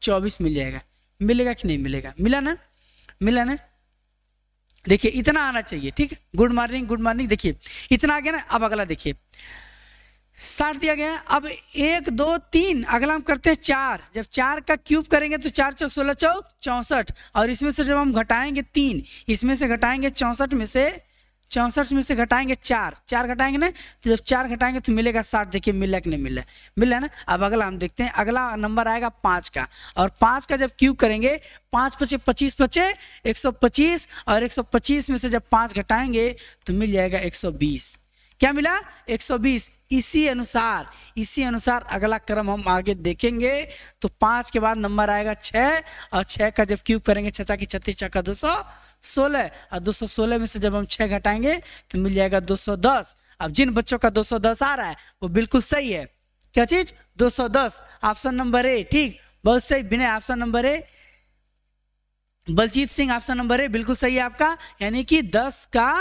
चौबीस मिल जाएगा मिलेगा कि नहीं मिलेगा मिला ना मिला ना देखिए इतना आना चाहिए ठीक गुड मॉर्निंग गुड मॉर्निंग देखिए इतना आ गया ना अब अगला देखिए साठ दिया गया अब एक दो तीन अगला हम करते हैं चार जब चार का क्यूब करेंगे तो चार चौक सोलह चौक चौंसठ और इसमें से जब हम घटाएंगे तीन इसमें से घटाएंगे चौंसठ में से चौंसठ में से घटाएंगे चार चार घटाएंगे ना तो जब चार घटाएंगे तो मिलेगा साठ देखिए मिला कि नहीं मिला मिला ना अब अगला हम देखते हैं अगला नंबर आएगा पाँच का और पाँच का जब क्यूब करेंगे पाँच पचे पच्चीस पचे एक सौ पच्चीस और एक सौ पच्चीस में से जब पाँच घटाएंगे तो मिल जाएगा एक सौ बीस क्या मिला 120 इसी अनुसार इसी अनुसार अगला क्रम हम आगे देखेंगे तो पाँच के बाद नंबर आएगा छः और छः का जब क्यूब करेंगे छचा की छत्तीस छः का दो सौ सोलह और दो सौ सोलह में से जब हम छः घटाएंगे तो मिल जाएगा दो सौ दस अब जिन बच्चों का दो सौ दस आ रहा है वो बिल्कुल सही है क्या चीज दो सौ दस ऑप्शन नंबर ए ठीक बहुत सही Vinay option number A Baljeet Singh option number A बिल्कुल सही है आपका यानी कि दस का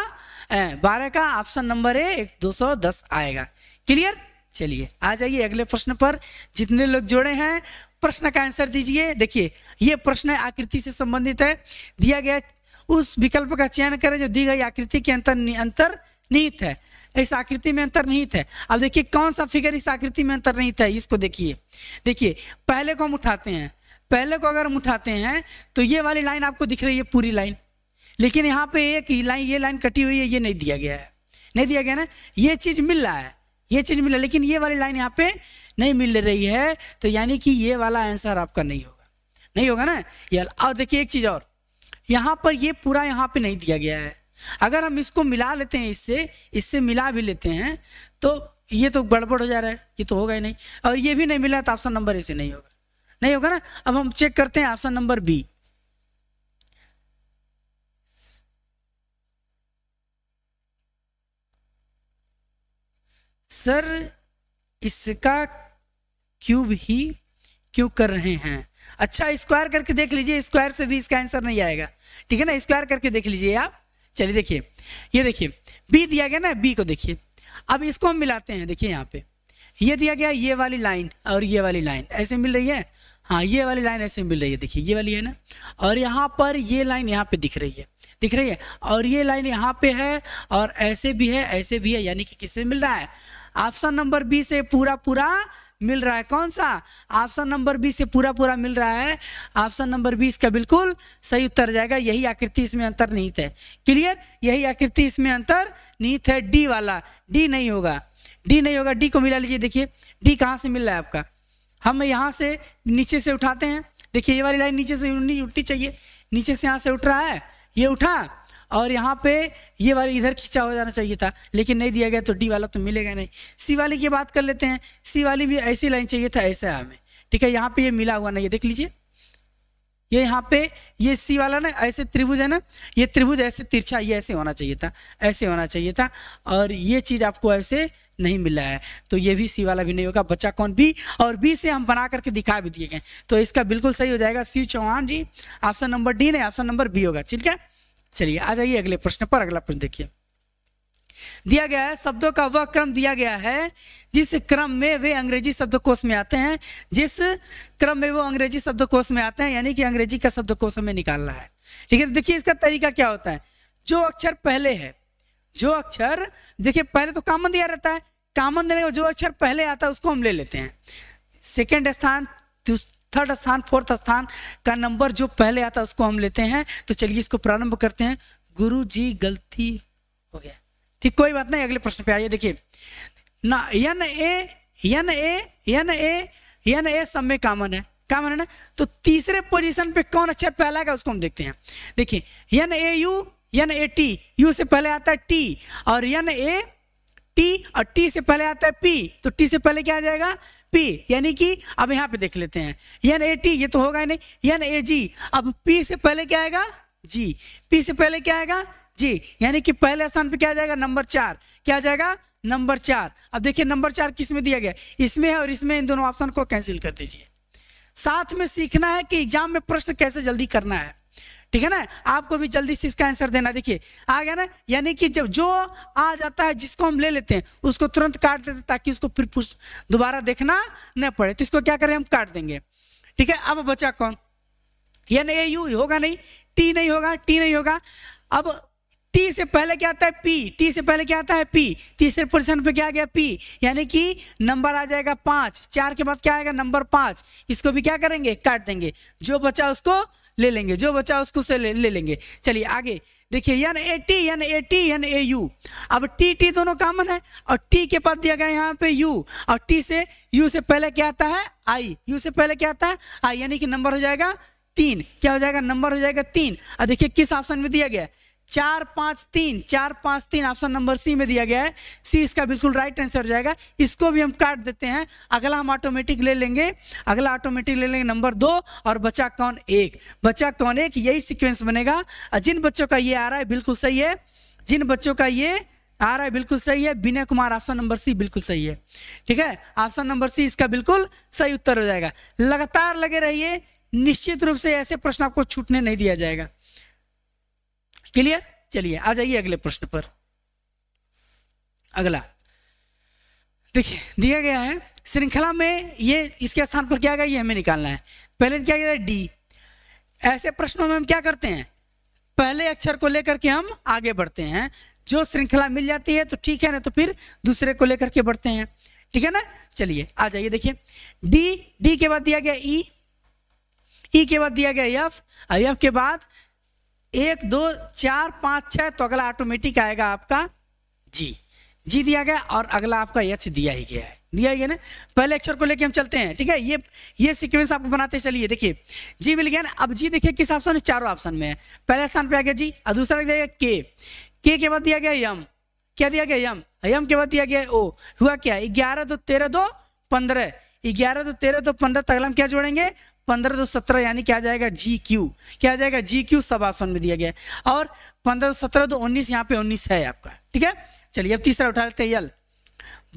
बारह का ऑप्शन नंबर ए एक दो सौ दस आएगा क्लियर चलिए आ जाइए अगले प्रश्न पर जितने लोग जुड़े हैं प्रश्न का आंसर दीजिए देखिए ये प्रश्न आकृति से संबंधित है दिया गया उस विकल्प का चयन करें जो दी गई आकृति के अंतर अंतर निहित है इस आकृति में अंतर निहित है अब देखिए कौन सा फिगर इस आकृति में अंतर नहीं था इसको देखिए देखिए पहले को हम उठाते हैं पहले को अगर हम उठाते हैं तो ये वाली लाइन आपको दिख रही है पूरी लाइन लेकिन यहाँ पे एक लाइन ये लाइन कटी हुई है ये नहीं दिया गया है नहीं दिया गया ना ये चीज़ मिल रहा है ये चीज़ मिल रहा है लेकिन ये वाली लाइन यहाँ पे नहीं मिल रही है तो यानी कि ये वाला आंसर आपका नहीं होगा नहीं होगा ना ये और देखिए एक चीज़ और यहाँ पर ये पूरा यहाँ पे नहीं दिया गया है अगर हम इसको मिला लेते हैं इससे इससे मिला भी लेते हैं तो ये तो गड़बड़ हो जा रहा है ये तो होगा ही नहीं और ये भी नहीं मिला तो ऑप्शन नंबर ऐसे नहीं होगा नहीं होगा ना अब हम चेक करते हैं ऑप्शन नंबर बी सर इसका क्यूब ही क्यों कर रहे हैं अच्छा स्क्वायर करके देख लीजिए स्क्वायर से भी इसका आंसर नहीं आएगा ठीक है ना स्क्वायर करके देख लीजिए आप चलिए देखिए ये देखिए बी दिया गया ना बी को देखिए अब इसको हम मिलाते हैं देखिए यहाँ पे ये दिया गया ये वाली लाइन और ये वाली लाइन ऐसे मिल रही है हाँ ये वाली लाइन ऐसे मिल रही है देखिए ये वाली है ना और यहाँ पर ये लाइन यहाँ पे दिख रही है दिख रही है और ये लाइन यहाँ पे है और ऐसे भी है ऐसे भी है यानी कि किससे मिल रहा है ऑप्शन नंबर बी से पूरा पूरा मिल रहा है कौन सा ऑप्शन नंबर बी से पूरा पूरा मिल रहा है ऑप्शन नंबर बी इसका बिल्कुल सही उत्तर जाएगा यही आकृति इसमें अंतर नहीं थे क्लियर यही आकृति इसमें अंतर नहीं थे डी वाला डी नहीं होगा डी नहीं होगा डी को मिला लीजिए देखिए डी कहाँ से मिल रहा है आपका हम यहाँ से नीचे से उठाते हैं देखिए ये वाली लाइन नीचे से उठनी चाहिए नीचे से यहाँ से उठ रहा है ये उठा और यहाँ पे ये वाला इधर खींचा हो जाना चाहिए था लेकिन नहीं दिया गया तो डी वाला तो मिलेगा नहीं सी वाली की बात कर लेते हैं सी वाली भी ऐसी लाइन चाहिए था ऐसा है हमें ठीक है यहाँ पे ये मिला हुआ नहीं है देख लीजिए ये यहाँ पे ये सी वाला ना ऐसे त्रिभुज है ना ये त्रिभुज ऐसे तिरछा ये ऐसे होना चाहिए था ऐसे होना चाहिए था और ये चीज़ आपको ऐसे नहीं मिला है तो ये भी सी वाला भी नहीं होगा बच्चा कौन बी और बी से हम बना करके दिखा भी दिए गए तो इसका बिल्कुल सही हो जाएगा C Chauhan ji option number D नहीं ऑप्शन नंबर बी होगा ठीक है चलिए आ जाइए अगले प्रश्न पर अगला प्रश्न देखिए दिया गया है शब्दों का वह क्रम दिया गया है जिस क्रम में वे अंग्रेजी शब्दकोश में आते हैं जिस क्रम में वो अंग्रेजी शब्दकोश में आते हैं यानी कि अंग्रेजी का शब्दकोश हमें निकालना है ठीक है तो देखिए इसका तरीका क्या होता है जो अक्षर पहले है जो अक्षर देखिए पहले तो कामन दिया रहता है कामन देने का जो अक्षर पहले आता है उसको हम ले लेते हैं सेकेंड स्थान थर्ड स्थान फोर्थ स्थान का नंबर जो पहले आता है उसको हम लेते हैं तो चलिए इसको प्रारंभ करते हैं गुरु जी गलती हो गया ठीक कोई बात नहीं अगले प्रश्न पे आइए देखिए ना यन ए यन ए यन ए यन ए सब में कामन है कामन है ना तो तीसरे पोजीशन पे कौन अक्षर अच्छा पहला का उसको हम देखते हैं देखिए N A U N A T U से पहले आता है टी और यन ए टी और टी से पहले आता है पी तो टी से पहले क्या आ जाएगा पी यानी कि अब यहाँ पे देख लेते हैं यन ए टी ये तो होगा ही नहीं यन ए जी अब पी से पहले क्या आएगा जी पी से पहले क्या आएगा जी यानी कि पहले स्थान पे क्या जाएगा नंबर चार क्या जाएगा नंबर चार अब देखिए नंबर चार किस में दिया गया इसमें है और इसमें इन दोनों ऑप्शन को कैंसिल कर दीजिए साथ में सीखना है कि एग्जाम में प्रश्न कैसे जल्दी करना है ठीक है ना आपको भी जल्दी से इसका आंसर देना देखिए आ गया ना यानी कि जब जो आ जाता है जिसको हम ले लेते हैं उसको तुरंत काट देते हैं ताकि उसको फिर दोबारा देखना न पड़े तो इसको क्या करें हम काट देंगे ठीक है अब बचा कौन यानी ए यू होगा नहीं टी नहीं होगा टी नहीं होगा अब टी से पहले क्या आता है पी टी से पहले क्या आता है पी तीसरे पोजिशन पे क्या आ गया पी यानी कि नंबर आ जाएगा पांच चार के बाद क्या आएगा नंबर पांच इसको भी क्या करेंगे काट देंगे जो बचा उसको ले लेंगे जो बचा उसको से ले, ले लेंगे चलिए आगे देखिए N A T N A T N A U अब टी टी दोनों कॉमन है और टी के पास दिया गया यहाँ पे यू और टी से यू से पहले क्या आता है आई यू से पहले क्या आता है आई यानी कि नंबर हो जाएगा तीन क्या हो जाएगा नंबर हो जाएगा तीन और देखिए किस ऑप्शन में दिया गया है चार पाँच तीन चार पाँच तीन ऑप्शन नंबर सी में दिया गया है सी इसका बिल्कुल राइट आंसर हो जाएगा इसको भी हम काट देते हैं अगला हम ऑटोमेटिक ले लेंगे अगला ऑटोमेटिक ले लेंगे नंबर दो और बचा कौन एक बचा कौन एक यही सीक्वेंस बनेगा जिन बच्चों का ये आ रहा है बिल्कुल सही है जिन बच्चों का ये आ रहा है बिल्कुल सही है Vinay Kumar option number C बिल्कुल सही है ठीक है ऑप्शन नंबर सी इसका बिल्कुल सही उत्तर हो जाएगा लगातार लगे रहिए निश्चित रूप से ऐसे प्रश्न आपको छूटने नहीं दिया जाएगा क्लियर चलिए आ जाइए अगले प्रश्न पर अगला देखिए दिया गया है श्रृंखला में ये इसके स्थान पर क्या गया ये हमें निकालना है पहले तो क्या गया डी ऐसे प्रश्नों में हम क्या करते हैं पहले अक्षर को लेकर के हम आगे बढ़ते हैं जो श्रृंखला मिल जाती है तो ठीक है ना तो फिर दूसरे को लेकर के बढ़ते हैं ठीक है ना चलिए आ जाइए देखिए डी डी के बाद दिया गया ई e, ई e के बाद दिया गया एफ एफ के बाद एक दो चार पाँच छः तो अगला ऑटोमेटिक आएगा आपका जी जी दिया गया और अगला आपका यच दिया ही गया है दिया ही गया ना पहले अक्षर को लेके हम चलते हैं ठीक है ये ये सीक्वेंस आपको बनाते चलिए देखिए जी मिल गया ना अब जी देखिए किस ऑप्शन में चारों ऑप्शन में है पहले स्थान पे आ गया जी और दूसरा दिया गया के के के बाद दिया गया यम क्या दिया गया यम यम के बाद दिया गया ओ हुआ क्या ग्यारह दो तेरह दो पंद्रह ग्यारह दो तेरह दो पंद्रह तक हम क्या जोड़ेंगे पंद्रह दो सत्रह यानी क्या जाएगा जी क्यू क्या जाएगा जी क्यू सब ऑप्शन में दिया गया और पंद्रह दो सत्रह दो उन्नीस यहाँ पे उन्नीस है आपका ठीक है चलिए अब तीसरा उठा लेते हैं यल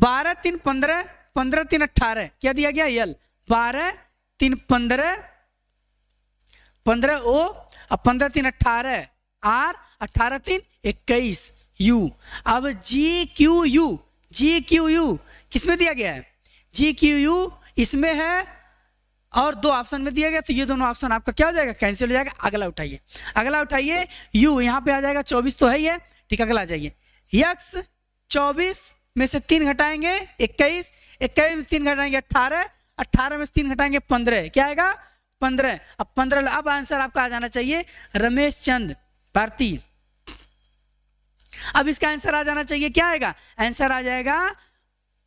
बारह तीन पंद्रह पंद्रह तीन अट्ठारह क्या दिया गया यल बारह तीन पंद्रह पंद्रह ओ अब पंद्रह तीन अट्ठारह आर अट्ठारह तीन इक्कीस यू अब G Q U G Q U किसमें दिया गया है जी क्यू यू इसमें है और दो ऑप्शन में दिया गया तो ये दोनों ऑप्शन आपका क्या हो जाएगा कैंसिल हो जाएगा अगला उठाइए अगला उठाइए यू यहाँ पे आ जाएगा 24 तो है ही है ठीक अगला आ जाइए यक्स 24 में से तीन घटाएंगे 21 इक्कीस में तीन घटाएंगे अट्ठारह 18 में से तीन घटाएंगे पंद्रह क्या आएगा पंद्रह अब पंद्रह अब आंसर आपका आ जाना चाहिए रमेश चंद भारती अब इसका आंसर आ जाना चाहिए क्या आएगा आंसर आ जाएगा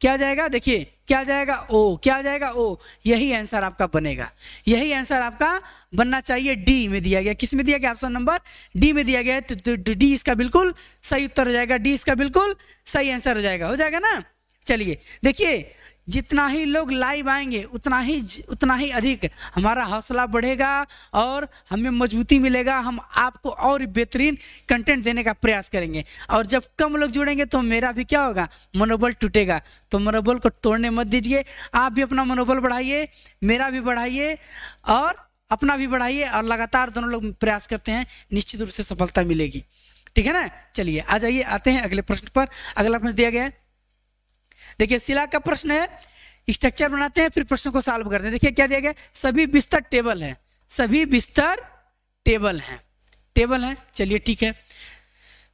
क्या जाएगा देखिए क्या जाएगा ओ क्या जाएगा ओ यही आंसर आपका बनेगा यही आंसर आपका बनना चाहिए डी में दिया गया किस में दिया गया ऑप्शन नंबर डी में दिया गया तो डी तो, तो इसका बिल्कुल सही उत्तर हो जाएगा डी इसका बिल्कुल सही आंसर हो जाएगा हो जाएगा ना चलिए देखिए जितना ही लोग लाइव आएंगे उतना ही उतना ही अधिक हमारा हौसला बढ़ेगा और हमें मजबूती मिलेगा हम आपको और बेहतरीन कंटेंट देने का प्रयास करेंगे और जब कम लोग जुड़ेंगे तो मेरा भी क्या होगा मनोबल टूटेगा तो मनोबल को तोड़ने मत दीजिए आप भी अपना मनोबल बढ़ाइए मेरा भी बढ़ाइए और अपना भी बढ़ाइए और लगातार दोनों लोग प्रयास करते हैं निश्चित रूप से सफलता मिलेगी ठीक है ना चलिए आ जाइए आते हैं अगले प्रश्न पर अगला प्रश्न दिया गया है देखिए सिला का प्रश्न है स्ट्रक्चर बनाते हैं फिर प्रश्न को सॉल्व करते हैं देखिए क्या दिया गया सभी बिस्तर टेबल है सभी बिस्तर टेबल हैं टेबल है चलिए ठीक है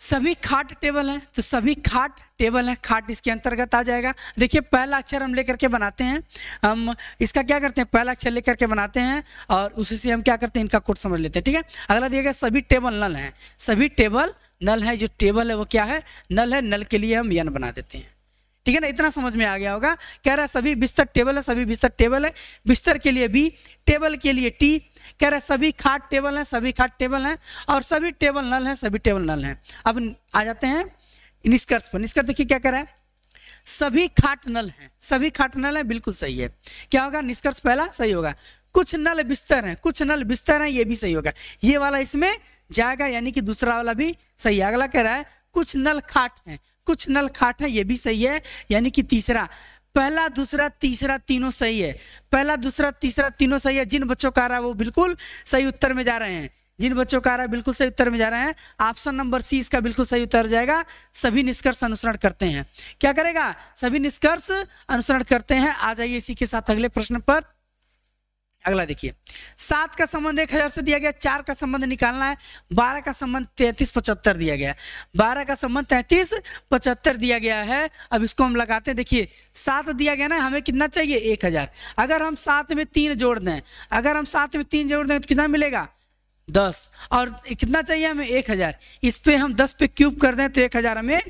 सभी खाट टेबल है तो सभी खाट टेबल है खाट इसके अंतर्गत आ जाएगा देखिए पहला अक्षर हम लेकर के बनाते हैं हम इसका क्या करते हैं पहला अक्षर लेकर के बनाते हैं और उसी से हम क्या करते हैं इनका कोड समझ लेते हैं ठीक है अगला दिया गया सभी टेबल नल हैं सभी टेबल नल है जो टेबल है वो क्या है नल है नल के लिए हम यन बना देते हैं ठीक है ना इतना समझ में आ गया होगा कह रहा है सभी बिस्तर टेबल है सभी बिस्तर टेबल है बिस्तर के लिए बी टेबल के लिए टी कह रहा है सभी खाट टेबल है सभी खाट टेबल है और सभी टेबल नल है सभी टेबल नल है अब आ जाते हैं निष्कर्ष पर निष्कर्ष देखिए क्या कह रहा है सभी खाट नल हैं सभी खाट नल है बिल्कुल सही है क्या होगा निष्कर्ष पहला सही होगा कुछ नल बिस्तर हैं कुछ नल बिस्तर हैं ये भी सही होगा ये वाला इसमें जाएगा यानी कि दूसरा वाला भी सही है अगला कह रहा है कुछ नल खाट हैं कुछ नल खाट है ये भी सही है यानी कि तीसरा पहला दूसरा तीसरा तीनों सही है पहला दूसरा तीसरा तीनों सही है जिन बच्चों का रहा है वो बिल्कुल सही उत्तर में जा रहे हैं जिन बच्चों का रहा है बिल्कुल सही उत्तर में जा रहे हैं ऑप्शन नंबर सी इसका बिल्कुल सही उत्तर जाएगा सभी निष्कर्ष अनुसरण करते हैं क्या करेगा सभी निष्कर्ष अनुसरण करते हैं आ जाइए इसी के साथ अगले प्रश्न पर अगला देखिए सात का संबंध एक हजार से दिया गया चार का संबंध निकालना है बारह का संबंध तैतीस पचहत्तर दिया गया है बारह का संबंध तैतीस पचहत्तर दिया गया है अब इसको हम लगाते हैं देखिए सात दिया गया ना हमें कितना चाहिए एक हजार अगर हम सात में तीन जोड़ दें अगर हम सात में तीन जोड़ दें तो कितना मिलेगा दस और कितना चाहिए हमें एक हजार इस पर हम दस पे क्यूब कर दें तो एक हजार हमें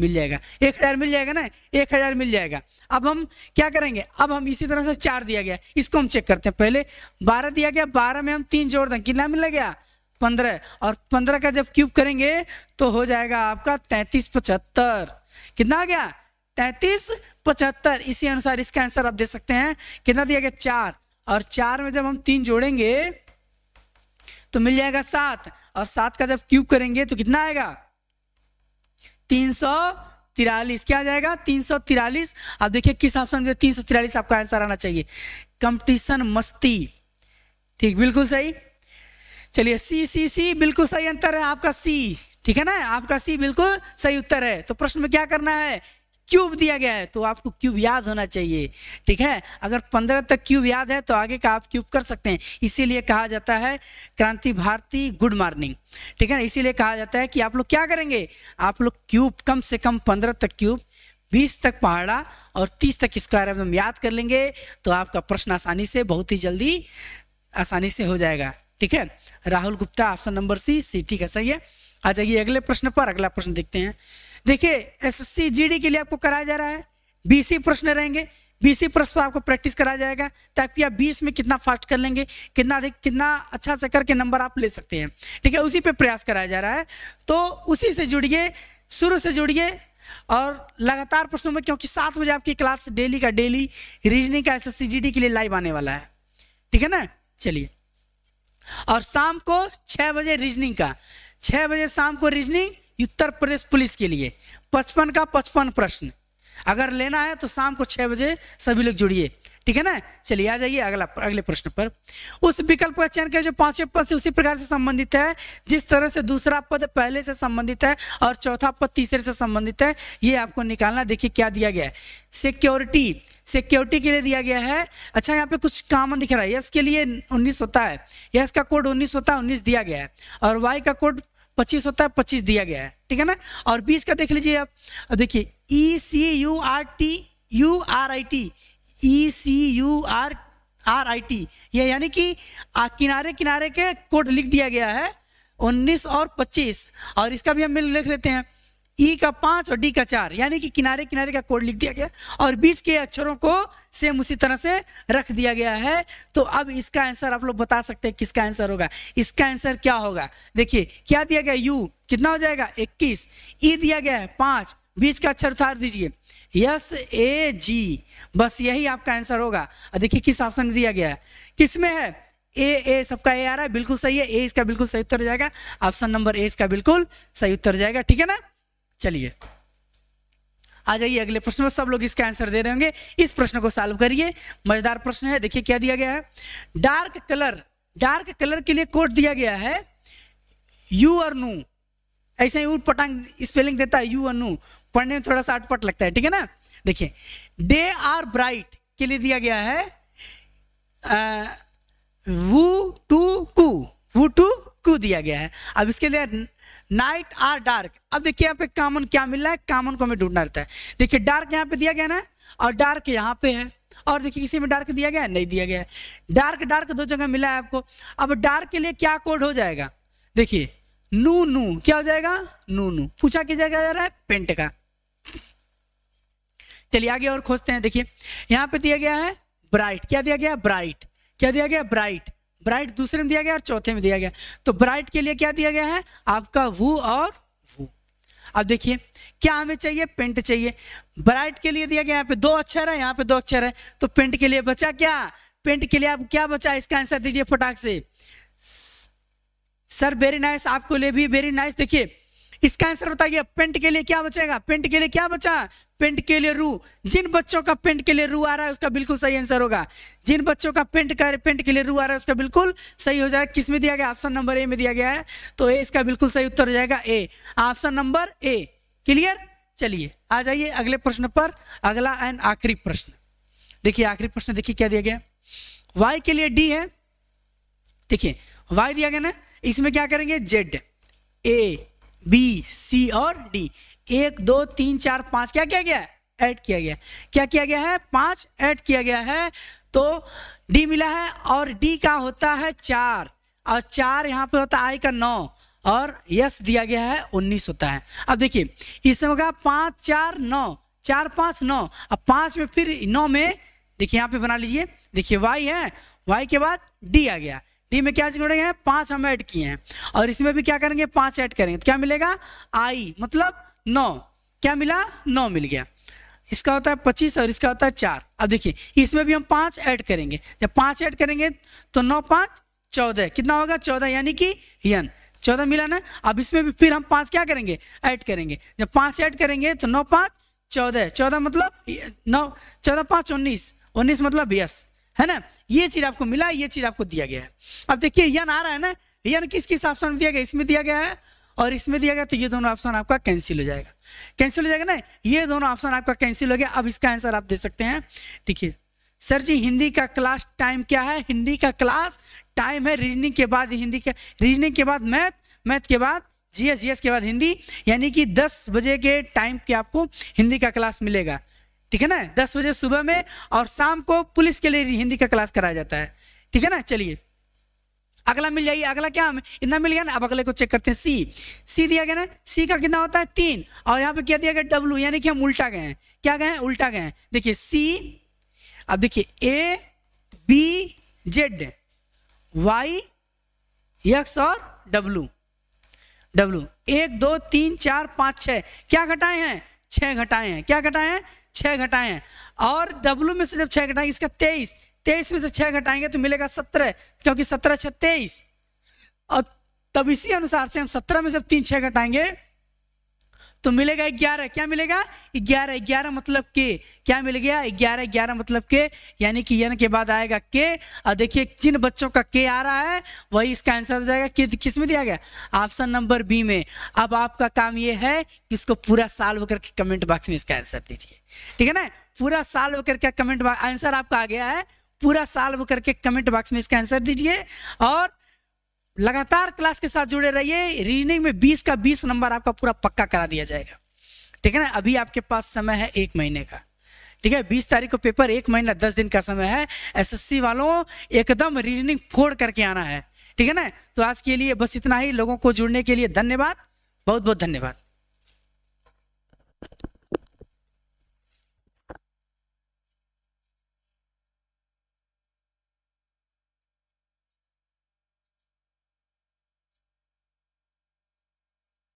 मिल जाएगा एक हज़ार मिल जाएगा ना एक हज़ार मिल जाएगा अब हम क्या करेंगे अब हम इसी तरह से चार दिया गया इसको हम चेक करते हैं पहले बारह दिया गया बारह में हम तीन जोड़ दें कितना मिल गया पंद्रह और पंद्रह का जब क्यूब करेंगे तो हो जाएगा आपका तैंतीस पचहत्तर कितना आ गया तैंतीस पचहत्तर इसी अनुसार इसका आंसर आप दे सकते हैं कितना दिया गया चार और चार में जब हम तीन जोड़ेंगे तो मिल जाएगा सात और सात का जब क्यूब करेंगे तो कितना आएगा तीन सौ तिरालीस क्या आ जाएगा तीन सौ तिरालीस आप देखिए किस ऑप्शन में तीन सौ तिरालीस आपका आंसर आना चाहिए कंपटीशन मस्ती ठीक बिल्कुल सही चलिए सी सी सी बिल्कुल सही अंतर है आपका सी ठीक है ना आपका सी बिल्कुल सही उत्तर है तो प्रश्न में क्या करना है क्यूब दिया गया है तो आपको क्यूब याद होना चाहिए ठीक है अगर पंद्रह तक क्यूब याद है तो आगे का आप क्यूब कर सकते हैं इसीलिए कहा जाता है क्रांति भारती गुड मॉर्निंग ठीक है इसीलिए कहा जाता है कि आप लोग क्या करेंगे आप लोग क्यूब कम से कम पंद्रह तक क्यूब बीस तक पहाड़ा और तीस तक स्क्वायर एवं याद कर लेंगे तो आपका प्रश्न आसानी से बहुत ही जल्दी आसानी से हो जाएगा ठीक है Rahul Gupta option number C C ठीक है सही है आ जाइए अगले प्रश्न पर अगला प्रश्न देखते हैं देखिए एसएससी जीडी के लिए आपको कराया जा रहा है बीसी प्रश्न रहेंगे बीसी प्रश्न पर आपको प्रैक्टिस कराया जाएगा ताकि आप बीस में कितना फास्ट कर लेंगे कितना अधिक कितना अच्छा से करके नंबर आप ले सकते हैं ठीक है उसी पे प्रयास कराया जा रहा है तो उसी से जुड़िए शुरू से जुड़िए और लगातार प्रश्नों में क्योंकि सात बजे आपकी क्लास डेली का डेली रीजनिंग का एस एस के लिए लाइव आने वाला है ठीक है ना चलिए और शाम को छः बजे रीजनिंग का छः बजे शाम को रीजनिंग उत्तर प्रदेश पुलिस के लिए पचपन का पचपन प्रश्न अगर लेना है तो शाम को छः बजे सभी लोग जुड़िए ठीक है ना चलिए आ जाइए अगला अगले प्रश्न पर उस विकल्प का चयन जो पांचवें पद से उसी प्रकार से संबंधित है जिस तरह से दूसरा पद पहले से संबंधित है और चौथा पद तीसरे से संबंधित है ये आपको निकालना देखिए क्या दिया गया है सिक्योरिटी सिक्योरिटी के लिए दिया गया है अच्छा यहाँ पे कुछ कामन दिख रहा है यस के लिए 19 होता है यस का कोड 19 होता है 19 दिया गया है और वाई का कोड पच्चीस होता है पच्चीस दिया गया है ठीक है ना और बीस का देख लीजिए आप देखिए E C U R T U R I T E C U R R I T ये यानी कि किनारे किनारे के कोड लिख दिया गया है 19 और 25 और इसका भी हम मिल लिख लेते हैं ई का पांच और डी का चार यानी कि किनारे किनारे का कोड लिख दिया गया और बीच के अक्षरों को सेम उसी तरह से रख दिया गया है तो अब इसका आंसर आप लोग बता सकते हैं किसका आंसर होगा इसका आंसर क्या होगा देखिए क्या दिया गया यू कितना हो जाएगा इक्कीस ई e दिया गया है पांच बीच का अक्षर उतार दीजिए यस ए जी बस यही आपका आंसर होगा और देखिए किस ऑप्शन में दिया गया है किसमें है ए ए सबका ए आ रहा है बिल्कुल सही है ए इसका बिल्कुल सही उत्तर जाएगा ऑप्शन नंबर ए इसका बिल्कुल सही उत्तर जाएगा ठीक है ना चलिए आ जाइए अगले प्रश्न में सब लोग इसका आंसर दे रहे होंगे इस प्रश्न को सॉल्व करिए मजेदार प्रश्न है देखिए क्या दिया गया है डार्क कलर डार्क कलर के लिए कोड दिया गया है यू और नू ऐसे ही उठ पटांग स्पेलिंग देता है यू और नू पढ़ने में थोड़ा सा अटपट लगता है ठीक है ना देखिए डे आर ब्राइट के लिए दिया गया है आ, वो दिया गया है अब इसके लिए नाइट आर डार्क अब देखिए यहाँ पे कॉमन क्या मिल रहा है कॉमन को हमें ढूंढना रहता है देखिए डार्क यहाँ पे दिया गया ना और डार्क यहाँ पे है और देखिए किसी में डार्क दिया गया नहीं दिया गया है डार्क डार्क दो जगह मिला है आपको अब डार्क के लिए क्या कोड हो जाएगा देखिए नू नू क्या हो जाएगा नू नू पूछा किया जा रहा है पेंट का चलिए आगे और खोजते हैं देखिए यहाँ पे दिया गया है ब्राइट क्या दिया गया ब्राइट क्या दिया गया ब्राइट ब्राइट दूसरे में दिया गया और चौथे में दिया गया तो ब्राइट के लिए क्या दिया गया है आपका वो और वो अब देखिए क्या हमें चाहिए पेंट चाहिए ब्राइट के लिए दिया गया यहाँ पे दो अक्षर है यहाँ पे दो अक्षर है तो पेंट के लिए बचा क्या पेंट के लिए आप क्या बचा इसका आंसर दीजिए फटाक से सर वेरी नाइस आपको लिए भी वेरी नाइस देखिए इसका आंसर बताइए पेंट के लिए क्या बचेगा पेंट के लिए क्या बचा पेंट के लिए रू जिन बच्चों का पेंट के लिए रू आ रहा है उसका बिल्कुल सही आंसर होगा जिन बच्चों का पेंट कर पेंट के लिए रू आ रहा है उसका बिल्कुल सही हो जाएगा किस में दिया गया ऑप्शन नंबर ए में दिया गया है तो ए इसका बिल्कुल सही उत्तर हो जाएगा A option number A clear चलिए आ जाइए अगले प्रश्न पर अगला एंड आखिरी प्रश्न देखिए आखिरी प्रश्न देखिए क्या दिया गया वाई के लिए डी है देखिए वाई दिया गया ना इसमें क्या करेंगे जेड ए बी सी और डी एक दो तीन चार पांच क्या किया गया है ऐड किया गया क्या किया गया है पांच ऐड किया गया है तो डी मिला है और डी का होता है चार और चार यहाँ पे होता है आई का नौ और यस दिया गया है उन्नीस होता है अब देखिए इसमें होगा पाँच चार नौ चार पाँच नौ अब पाँच में फिर नौ में देखिए यहाँ पे बना लीजिए देखिए वाई है वाई के बाद डी आ गया डी में क्या जोड़े हैं पांच हम ऐड किए हैं और इसमें भी क्या करेंगे पांच ऐड करेंगे तो क्या मिलेगा आई मतलब नौ क्या मिला नौ मिल गया इसका होता है पच्चीस और इसका होता है चार अब देखिए इसमें भी हम पांच ऐड करेंगे जब पांच ऐड करेंगे तो नौ पांच चौदह कितना होगा चौदह यानी कि यन चौदह मिला ना अब इसमें भी फिर हम पांच क्या करेंगे ऐड करेंगे जब पांच ऐड करेंगे तो नौ पांच चौदह चौदह मतलब नौ चौदह पांच उन्नीस उन्नीस मतलब यस है ना ये चीज आपको मिला ये चीज आपको दिया गया है अब देखिए यन आ रहा है ना यन किस किस ऑप्शन में दिया गया इसमें दिया गया है और इसमें दिया गया तो ये दोनों ऑप्शन आपका कैंसिल हो जाएगा कैंसिल हो जाएगा ना ये दोनों ऑप्शन आपका कैंसिल हो गया अब इसका आंसर आप दे सकते हैं ठीक है सर जी हिंदी का क्लास टाइम क्या है हिंदी का क्लास टाइम है रीजनिंग के बाद हिंदी का रीजनिंग के बाद मैथ मैथ के बाद जीएस जीएस के बाद हिंदी यानी कि 10 बजे के टाइम के आपको हिंदी का क्लास मिलेगा ठीक है ना दस बजे सुबह में और शाम को पुलिस के लिए हिंदी का क्लास कराया जाता है ठीक है ना चलिए अगला मिल जाइए अगला क्या हम इतना मिल गया ना अब अगले को चेक करते हैं सी सी दिया गया ना सी का कितना होता है तीन और यहाँ पे क्या दिया गया डब्लू यानी कि हम उल्टा गए हैं क्या गए हैं उल्टा गए हैं देखिए सी अब देखिए A B Z Y X और डब्लू डब्लू एक दो तीन चार पाँच छः क्या घटाए हैं छः घटाए हैं क्या घटाए हैं छः घटाएं और डब्लू में से जब छः घटाएंगे इसका तेईस तेईस में से छः घटाएंगे तो मिलेगा सत्रह क्योंकि सत्रह छः तेईस और तब इसी अनुसार से हम सत्रह में जब तीन छः घटाएंगे तो मिलेगा ग्यारह क्या मिलेगा ग्यारह ग्यारह मतलब के क्या मिल गया ग्यारह ग्यारह मतलब के यानी कि यन के बाद आएगा के और देखिए जिन बच्चों का के आ रहा है वही इसका आंसर हो जाएगा कि किस में दिया गया ऑप्शन नंबर बी में अब आपका काम यह है कि इसको पूरा सॉल्व करके कमेंट बॉक्स में इसका आंसर दीजिए ठीक है ना पूरा सॉल्व करके कमेंट आंसर आपका आ गया है पूरा सॉल्व करके कमेंट बॉक्स में इसका आंसर दीजिए और लगातार क्लास के साथ जुड़े रहिए रीजनिंग में 20 का 20 नंबर आपका पूरा पक्का करा दिया जाएगा ठीक है ना अभी आपके पास समय है एक महीने का ठीक है बीस तारीख को पेपर एक महीना दस दिन का समय है एसएससी वालों एकदम रीजनिंग फोड़ करके आना है ठीक है ना तो आज के लिए बस इतना ही लोगों को जुड़ने के लिए धन्यवाद बहुत बहुत धन्यवाद